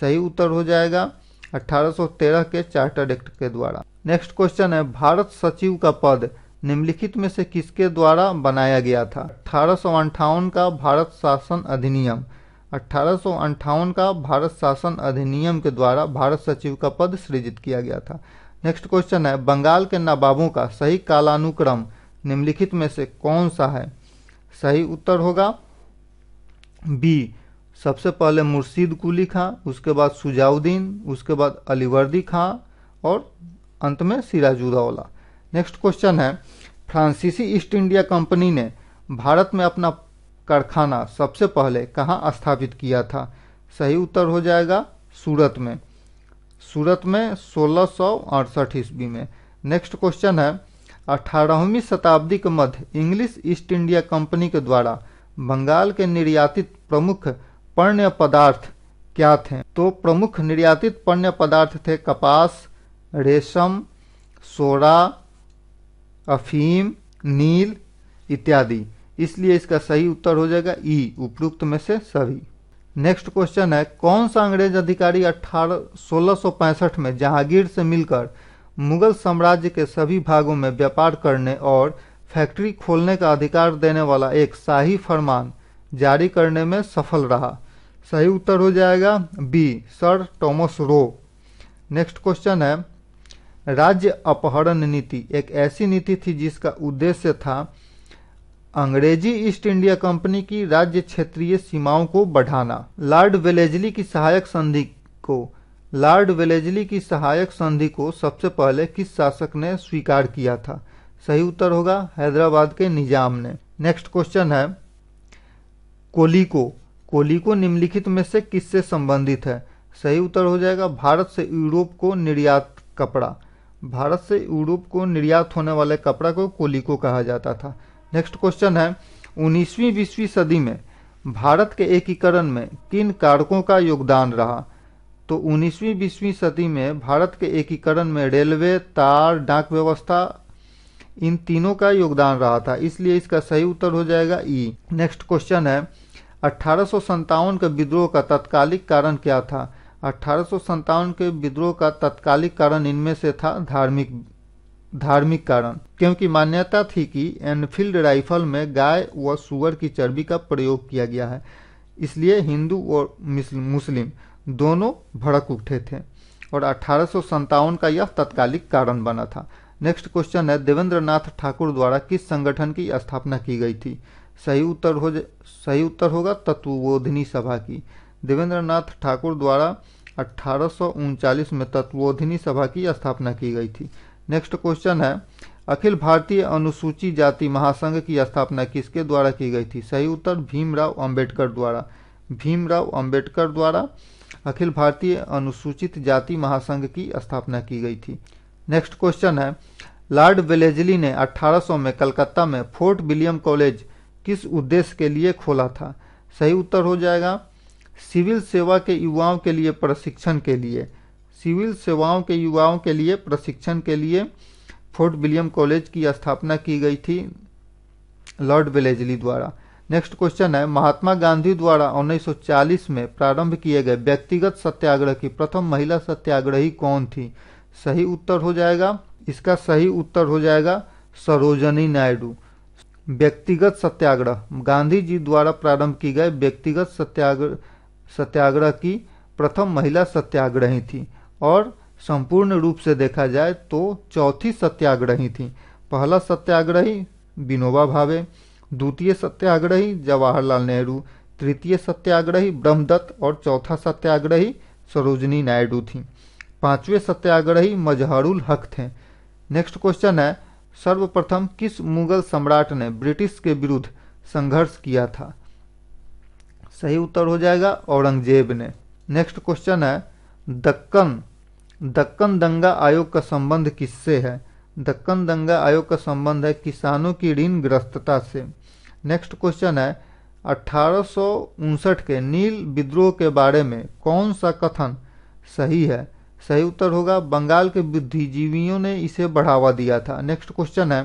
सही उत्तर हो जाएगा 1813 के चार्टर एक्ट के द्वारा नेक्स्ट क्वेश्चन है भारत सचिव का पद निम्नलिखित में से किसके द्वारा बनाया गया था अठारह का भारत शासन अधिनियम अठारह का भारत शासन अधिनियम के द्वारा भारत सचिव का पद सृजित किया गया था नेक्स्ट क्वेश्चन है बंगाल के नवाबों का सही कालानुक्रम निम्नलिखित में से कौन सा है सही उत्तर होगा बी सबसे पहले मुर्शीद कुली खां उसके बाद सुजाउद्दीन उसके बाद अलीवर्दी खां और अंत में सिराजुद्दौला नेक्स्ट क्वेश्चन है फ्रांसीसी ईस्ट इंडिया कंपनी ने भारत में अपना कारखाना सबसे पहले कहाँ स्थापित किया था सही उत्तर हो जाएगा सूरत में सूरत में सोलह ईस्वी में नेक्स्ट क्वेश्चन है अठारहवीं शताब्दी के मध्य इंग्लिश ईस्ट इंडिया कंपनी के द्वारा बंगाल के निर्यातित प्रमुख पर्ण पदार्थ क्या थे तो प्रमुख निर्यातित पर्ण पदार्थ थे कपास रेशम सोरा अफीम नील इत्यादि इसलिए इसका सही उत्तर हो जाएगा ई उपयुक्त में से सभी नेक्स्ट क्वेश्चन है कौन सा अंग्रेज अधिकारी अठारह सोलह में जहांगीर से मिलकर मुगल साम्राज्य के सभी भागों में व्यापार करने और फैक्ट्री खोलने का अधिकार देने वाला एक शाही फरमान जारी करने में सफल रहा सही उत्तर हो जाएगा B sir Thomas Roe next question है राज्य अपहरण नीति एक ऐसी नीति थी जिसका उद्देश्य था अंग्रेजी ईस्ट इंडिया कंपनी की राज्य क्षेत्रीय सीमाओं को बढ़ाना लॉर्ड वेलेजली की सहायक संधि को लॉर्ड वेलेजली की सहायक संधि को सबसे पहले किस शासक ने स्वीकार किया था सही उत्तर होगा हैदराबाद के निजाम ने नेक्स्ट क्वेश्चन है कोलिको कोलिको निम्नलिखित में से किससे संबंधित है सही उत्तर हो जाएगा भारत से यूरोप को निर्यात कपड़ा भारत से यूरोप को निर्यात होने वाले कपड़ा को कोलिको कहा जाता था नेक्स्ट क्वेश्चन है उन्नीसवीं बीसवीं सदी में भारत के एकीकरण में किन कारकों का योगदान रहा तो 19वीं 20वीं सदी में भारत के एकीकरण में रेलवे तार डाक व्यवस्था इन तीनों का योगदान रहा था इसलिए इसका सही उत्तर हो जाएगा ई नेक्स्ट क्वेश्चन है अठारह के विद्रोह का तत्कालिक कारण क्या था अठारह के विद्रोह का तत्कालिक कारण इनमें से था धार्मिक धार्मिक कारण क्योंकि मान्यता थी कि एनफील्ड राइफल में गाय व सुअर की चर्बी का प्रयोग किया गया है इसलिए हिंदू और मुस्लिम दोनों भड़क उठे थे और अठारह का यह तत्कालिक कारण बना था नेक्स्ट क्वेश्चन है देवेंद्र नाथ ठाकुर द्वारा किस संगठन की स्थापना की गई थी सही उत्तर हो सही उत्तर होगा तत्वोधिनी सभा की देवेंद्र नाथ ठाकुर द्वारा अठारह में तत्वोधिनी सभा की स्थापना की गई थी नेक्स्ट क्वेश्चन है अखिल भारतीय अनुसूचित जाति महासंघ की स्थापना किसके द्वारा की गई थी सही उत्तर भीमराव अंबेडकर द्वारा भीमराव अंबेडकर द्वारा अखिल भारतीय अनुसूचित जाति महासंघ की स्थापना की गई थी नेक्स्ट क्वेश्चन है लॉर्ड विलेजली ने 1800 में कलकत्ता में फोर्ट विलियम कॉलेज किस उद्देश्य के लिए खोला था सही उत्तर हो जाएगा सिविल सेवा के युवाओं के लिए प्रशिक्षण के लिए सिविल सेवाओं के युवाओं के लिए प्रशिक्षण के लिए फोर्ट विलियम कॉलेज की स्थापना की गई थी लॉर्ड विलेजली द्वारा नेक्स्ट क्वेश्चन है महात्मा गांधी द्वारा 1940 में प्रारंभ किए गए व्यक्तिगत सत्याग्रह की प्रथम महिला सत्याग्रही कौन थी सही उत्तर हो जाएगा इसका सही उत्तर हो जाएगा सरोजनी नायडू व्यक्तिगत सत्याग्रह गांधी जी द्वारा प्रारंभ की गए व्यक्तिगत सत्याग्रह सत्याग्रह की प्रथम महिला सत्याग्रही थी और संपूर्ण रूप से देखा जाए तो चौथी सत्याग्रही थी पहला सत्याग्रही विनोबा भावे द्वितीय सत्याग्रही जवाहरलाल नेहरू तृतीय सत्याग्रही ब्रह्मदत्त और चौथा सत्याग्रही सरोजनी नायडू थी पांचवें सत्याग्रही मजहरुल हक थे नेक्स्ट क्वेश्चन है सर्वप्रथम किस मुगल सम्राट ने ब्रिटिश के विरुद्ध संघर्ष किया था सही उत्तर हो जाएगा औरंगजेब ने नेक्स्ट क्वेश्चन है दक्कन दक्कन दंगा आयोग का संबंध किससे है दक्कन दंगा आयोग का संबंध है किसानों की ऋण ग्रस्तता से नेक्स्ट क्वेश्चन है अठारह के नील विद्रोह के बारे में कौन सा कथन सही है सही उत्तर होगा बंगाल के बुद्धिजीवियों ने इसे बढ़ावा दिया था नेक्स्ट क्वेश्चन है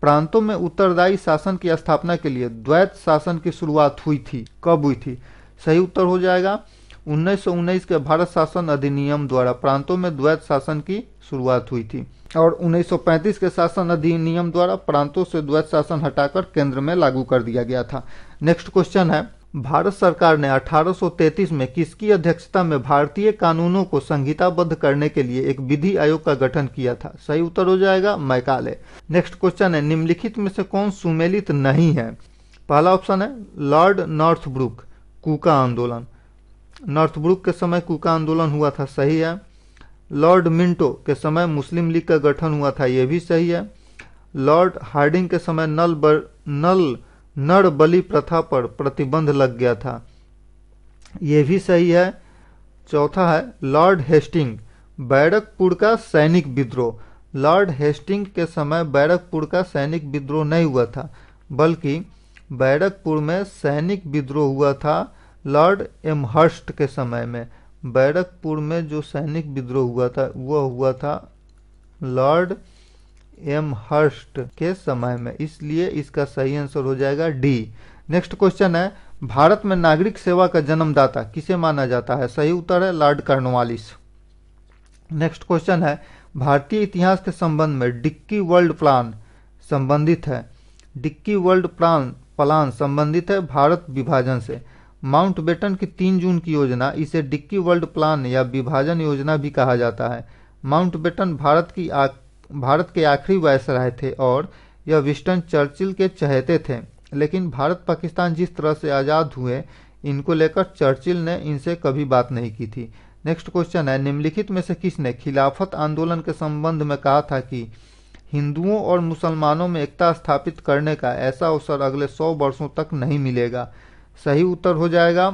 प्रांतों में उत्तरदायी शासन की स्थापना के लिए द्वैत शासन की शुरुआत हुई थी कब हुई थी सही उत्तर हो जाएगा 1919 के भारत शासन अधिनियम द्वारा प्रांतों में द्वैत शासन की शुरुआत हुई थी और 1935 के शासन अधिनियम द्वारा प्रांतों से द्वैत शासन हटाकर केंद्र में लागू कर दिया गया था नेक्स्ट क्वेश्चन है भारत सरकार ने 1833 में किसकी अध्यक्षता में भारतीय कानूनों को संहिताबद्ध करने के लिए एक विधि आयोग का गठन किया था सही उत्तर हो जाएगा मैकाले नेक्स्ट क्वेश्चन है निम्नलिखित में से कौन सुमेलित नहीं है पहला ऑप्शन है लॉर्ड नॉर्थब्रुक कूका आंदोलन नॉर्थब्रुक के समय कूका आंदोलन हुआ था सही है लॉर्ड मिंटो के समय मुस्लिम लीग का गठन हुआ था यह भी सही है लॉर्ड हार्डिंग के समय नल बर, नल नर बलि प्रथा पर प्रतिबंध लग गया था यह भी सही है चौथा है लॉर्ड हेस्टिंग बैरकपुर का सैनिक विद्रोह लॉर्ड हेस्टिंग के समय बैरकपुर का सैनिक विद्रोह नहीं हुआ था बल्कि बैरकपुर में सैनिक विद्रोह हुआ था लॉर्ड एमहर्स्ट के समय में बैरकपुर में जो सैनिक विद्रोह हुआ था वह हुआ था लॉर्ड एम हर्स्ट के समय में इसलिए इसका सही आंसर हो जाएगा डी नेक्स्ट क्वेश्चन है भारत में नागरिक सेवा का जन्मदाता किसे माना जाता है सही उत्तर है लॉर्ड कर्नवालिस नेक्स्ट क्वेश्चन है भारतीय इतिहास के संबंध में डिक्की वर्ल्ड प्लान संबंधित है डिक्की वर्ल्ड प्लान प्लान संबंधित है भारत विभाजन से माउंटबेटन की तीन जून की योजना इसे डिक्की वर्ल्ड प्लान या विभाजन योजना भी कहा जाता है माउंटबेटन भारत की आ, भारत के आखिरी वायसराय थे और यह विस्टन चर्चिल के चहेते थे लेकिन भारत पाकिस्तान जिस तरह से आज़ाद हुए इनको लेकर चर्चिल ने इनसे कभी बात नहीं की थी नेक्स्ट क्वेश्चन है निम्नलिखित में से किसने खिलाफत आंदोलन के संबंध में कहा था कि हिंदुओं और मुसलमानों में एकता स्थापित करने का ऐसा अवसर अगले सौ वर्षों तक नहीं मिलेगा सही उत्तर हो जाएगा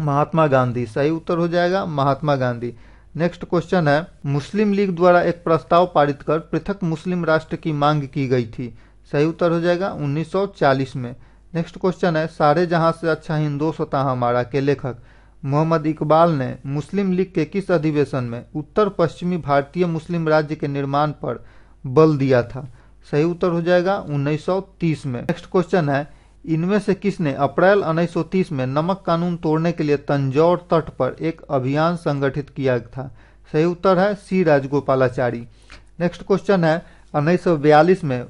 महात्मा गांधी सही उत्तर हो जाएगा महात्मा गांधी नेक्स्ट क्वेश्चन है मुस्लिम लीग द्वारा एक प्रस्ताव पारित कर पृथक मुस्लिम राष्ट्र की मांग की गई थी सही उत्तर हो जाएगा 1940 में नेक्स्ट क्वेश्चन है सारे जहां से अच्छा हिंदोसता हमारा के लेखक मोहम्मद इकबाल ने मुस्लिम लीग के किस अधिवेशन में उत्तर पश्चिमी भारतीय मुस्लिम राज्य के निर्माण पर बल दिया था सही उत्तर हो जाएगा 1930 में नेक्स्ट क्वेश्चन है इनमें से किसने अप्रैल 1930 में नमक कानून तोड़ने के लिए तंजौर तट पर एक अभियान संगठित किया था सही उत्तर है सी राजगोपालाचारी नेक्स्ट क्वेश्चन है उन्नीस में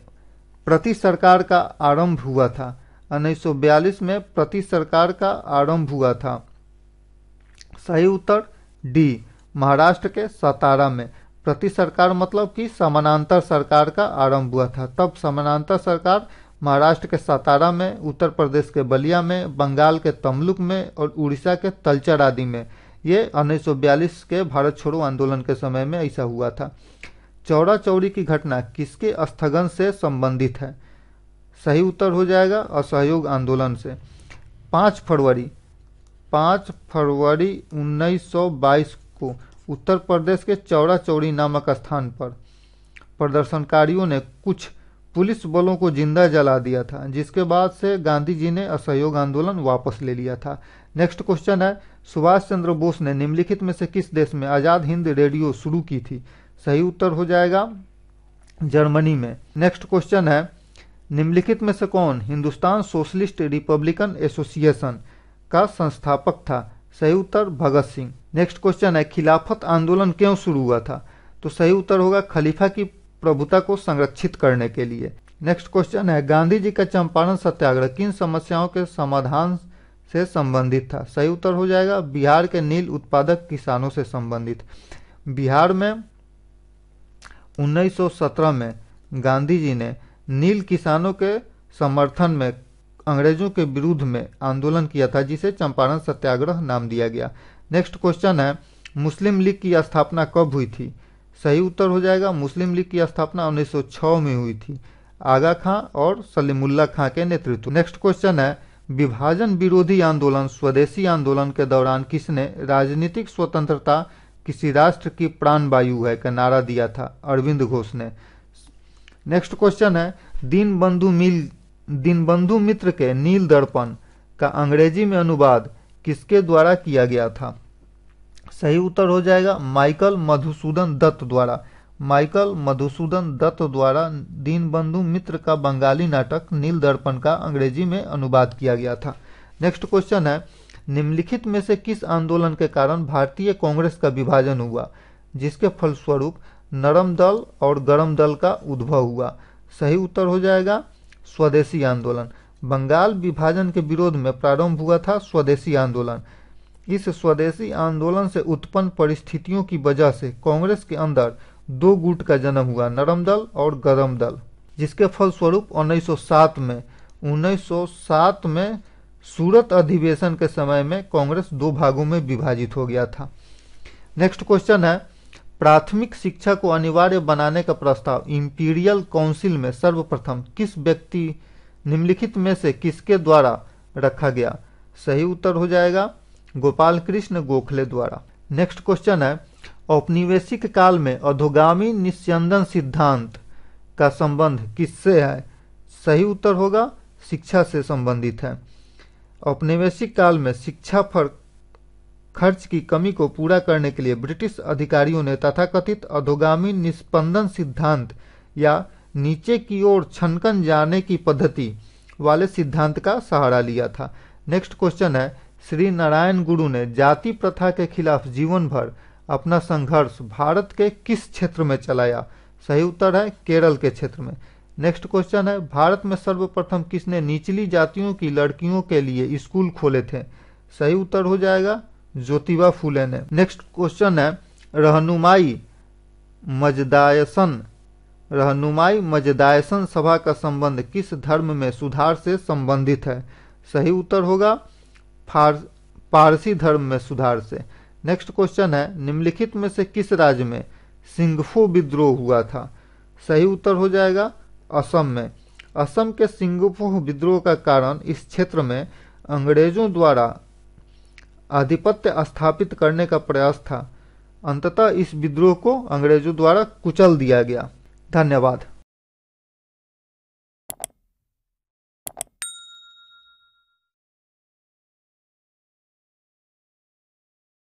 प्रति सरकार का आरंभ हुआ था उन्नीस में प्रति सरकार का आरंभ हुआ था सही उत्तर डी महाराष्ट्र के सतारा में प्रति सरकार मतलब कि समानांतर सरकार का आरंभ हुआ था तब समानांतर सरकार महाराष्ट्र के सतारा में उत्तर प्रदेश के बलिया में बंगाल के तमलुक में और उड़ीसा के तलचर आदि में ये उन्नीस के भारत छोड़ो आंदोलन के समय में ऐसा हुआ था चौरा चौरी की घटना किसके स्थगन से संबंधित है सही उत्तर हो जाएगा असहयोग आंदोलन से पाँच फरवरी पाँच फरवरी 1922 को उत्तर प्रदेश के चौरा चौरी नामक स्थान पर प्रदर्शनकारियों ने कुछ पुलिस बलों को जिंदा जला दिया था जिसके बाद से गांधी जी ने असहयोग आंदोलन वापस ले लिया था नेक्स्ट क्वेश्चन है सुभाष चंद्र बोस ने निम्नलिखित में से किस देश में आज़ाद हिंद रेडियो शुरू की थी सही उत्तर हो जाएगा जर्मनी में नेक्स्ट क्वेश्चन है निम्नलिखित में से कौन हिंदुस्तान सोशलिस्ट रिपब्लिकन एसोसिएशन का संस्थापक था सही उत्तर भगत सिंह नेक्स्ट क्वेश्चन है खिलाफत आंदोलन क्यों शुरू हुआ था तो सही उत्तर होगा खलीफा की प्रभुता को संरक्षित करने के लिए नेक्स्ट क्वेश्चन है गांधी जी का चंपारण सत्याग्रह किन समस्याओं के समाधान से संबंधित था सही उत्तर हो जाएगा बिहार के नील उत्पादक किसानों से संबंधित बिहार में 1917 में गांधी जी ने नील किसानों के समर्थन में अंग्रेजों के विरुद्ध में आंदोलन किया था जिसे चंपारण सत्याग्रह नाम दिया गया नेक्स्ट क्वेश्चन है मुस्लिम लीग की स्थापना कब हुई थी सही उत्तर हो जाएगा मुस्लिम लीग की स्थापना 1906 में हुई थी आगा खां और सलीमुल्ला खां के नेतृत्व नेक्स्ट क्वेश्चन है विभाजन विरोधी आंदोलन स्वदेशी आंदोलन के दौरान किसने राजनीतिक स्वतंत्रता किसी राष्ट्र की प्राण वायु है का नारा दिया था अरविंद घोष ने नेक्स्ट क्वेश्चन है दीन बंधु मिल दीन बंधु मित्र के नील दर्पण का अंग्रेजी में अनुवाद किसके द्वारा किया गया था सही उत्तर हो जाएगा माइकल मधुसूदन दत्त द्वारा माइकल मधुसूदन दत्त द्वारा दीनबंधु मित्र का बंगाली नाटक नील दर्पण का अंग्रेजी में अनुवाद किया गया था नेक्स्ट क्वेश्चन है निम्नलिखित में से किस आंदोलन के कारण भारतीय कांग्रेस का विभाजन हुआ जिसके फलस्वरूप नरम दल और गरम दल का उद्भव हुआ सही उत्तर हो जाएगा स्वदेशी आंदोलन बंगाल विभाजन के विरोध में प्रारंभ हुआ था स्वदेशी आंदोलन इस स्वदेशी आंदोलन से उत्पन्न परिस्थितियों की वजह से कांग्रेस के अंदर दो गुट का जन्म हुआ नरम दल और गरम दल जिसके फलस्वरूप 1907 में 1907 में सूरत अधिवेशन के समय में कांग्रेस दो भागों में विभाजित हो गया था नेक्स्ट क्वेश्चन है प्राथमिक शिक्षा को अनिवार्य बनाने का प्रस्ताव इंपीरियल काउंसिल में सर्वप्रथम किस व्यक्ति निम्नलिखित में से किसके द्वारा रखा गया सही उत्तर हो जाएगा गोपाल कृष्ण गोखले द्वारा नेक्स्ट क्वेश्चन है औपनिवेशिक काल में अधोगामी निस्यंदन सिद्धांत का संबंध किससे है सही उत्तर होगा शिक्षा से संबंधित है औपनिवेशिक काल में शिक्षा पर खर्च की कमी को पूरा करने के लिए ब्रिटिश अधिकारियों ने तथाकथित अधोगामी निष्पंदन सिद्धांत या नीचे की ओर छनकन जाने की पद्धति वाले सिद्धांत का सहारा लिया था नेक्स्ट क्वेश्चन है श्री नारायण गुरु ने जाति प्रथा के खिलाफ जीवन भर अपना संघर्ष भारत के किस क्षेत्र में चलाया सही उत्तर है केरल के क्षेत्र में नेक्स्ट क्वेश्चन है भारत में सर्वप्रथम किसने निचली जातियों की लड़कियों के लिए स्कूल खोले थे सही उत्तर हो जाएगा ज्योतिबा फूले ने नेक्स्ट क्वेश्चन है रहनुमाई मजदायसन रहनुमाई मजदायसन सभा का संबंध किस धर्म में सुधार से संबंधित है सही उत्तर होगा फार, पारसी धर्म में सुधार से नेक्स्ट क्वेश्चन है निम्नलिखित में से किस राज्य में सिंगफो विद्रोह हुआ था सही उत्तर हो जाएगा असम में असम के सिंगफो विद्रोह का कारण इस क्षेत्र में अंग्रेजों द्वारा आधिपत्य स्थापित करने का प्रयास था अंततः इस विद्रोह को अंग्रेजों द्वारा कुचल दिया गया धन्यवाद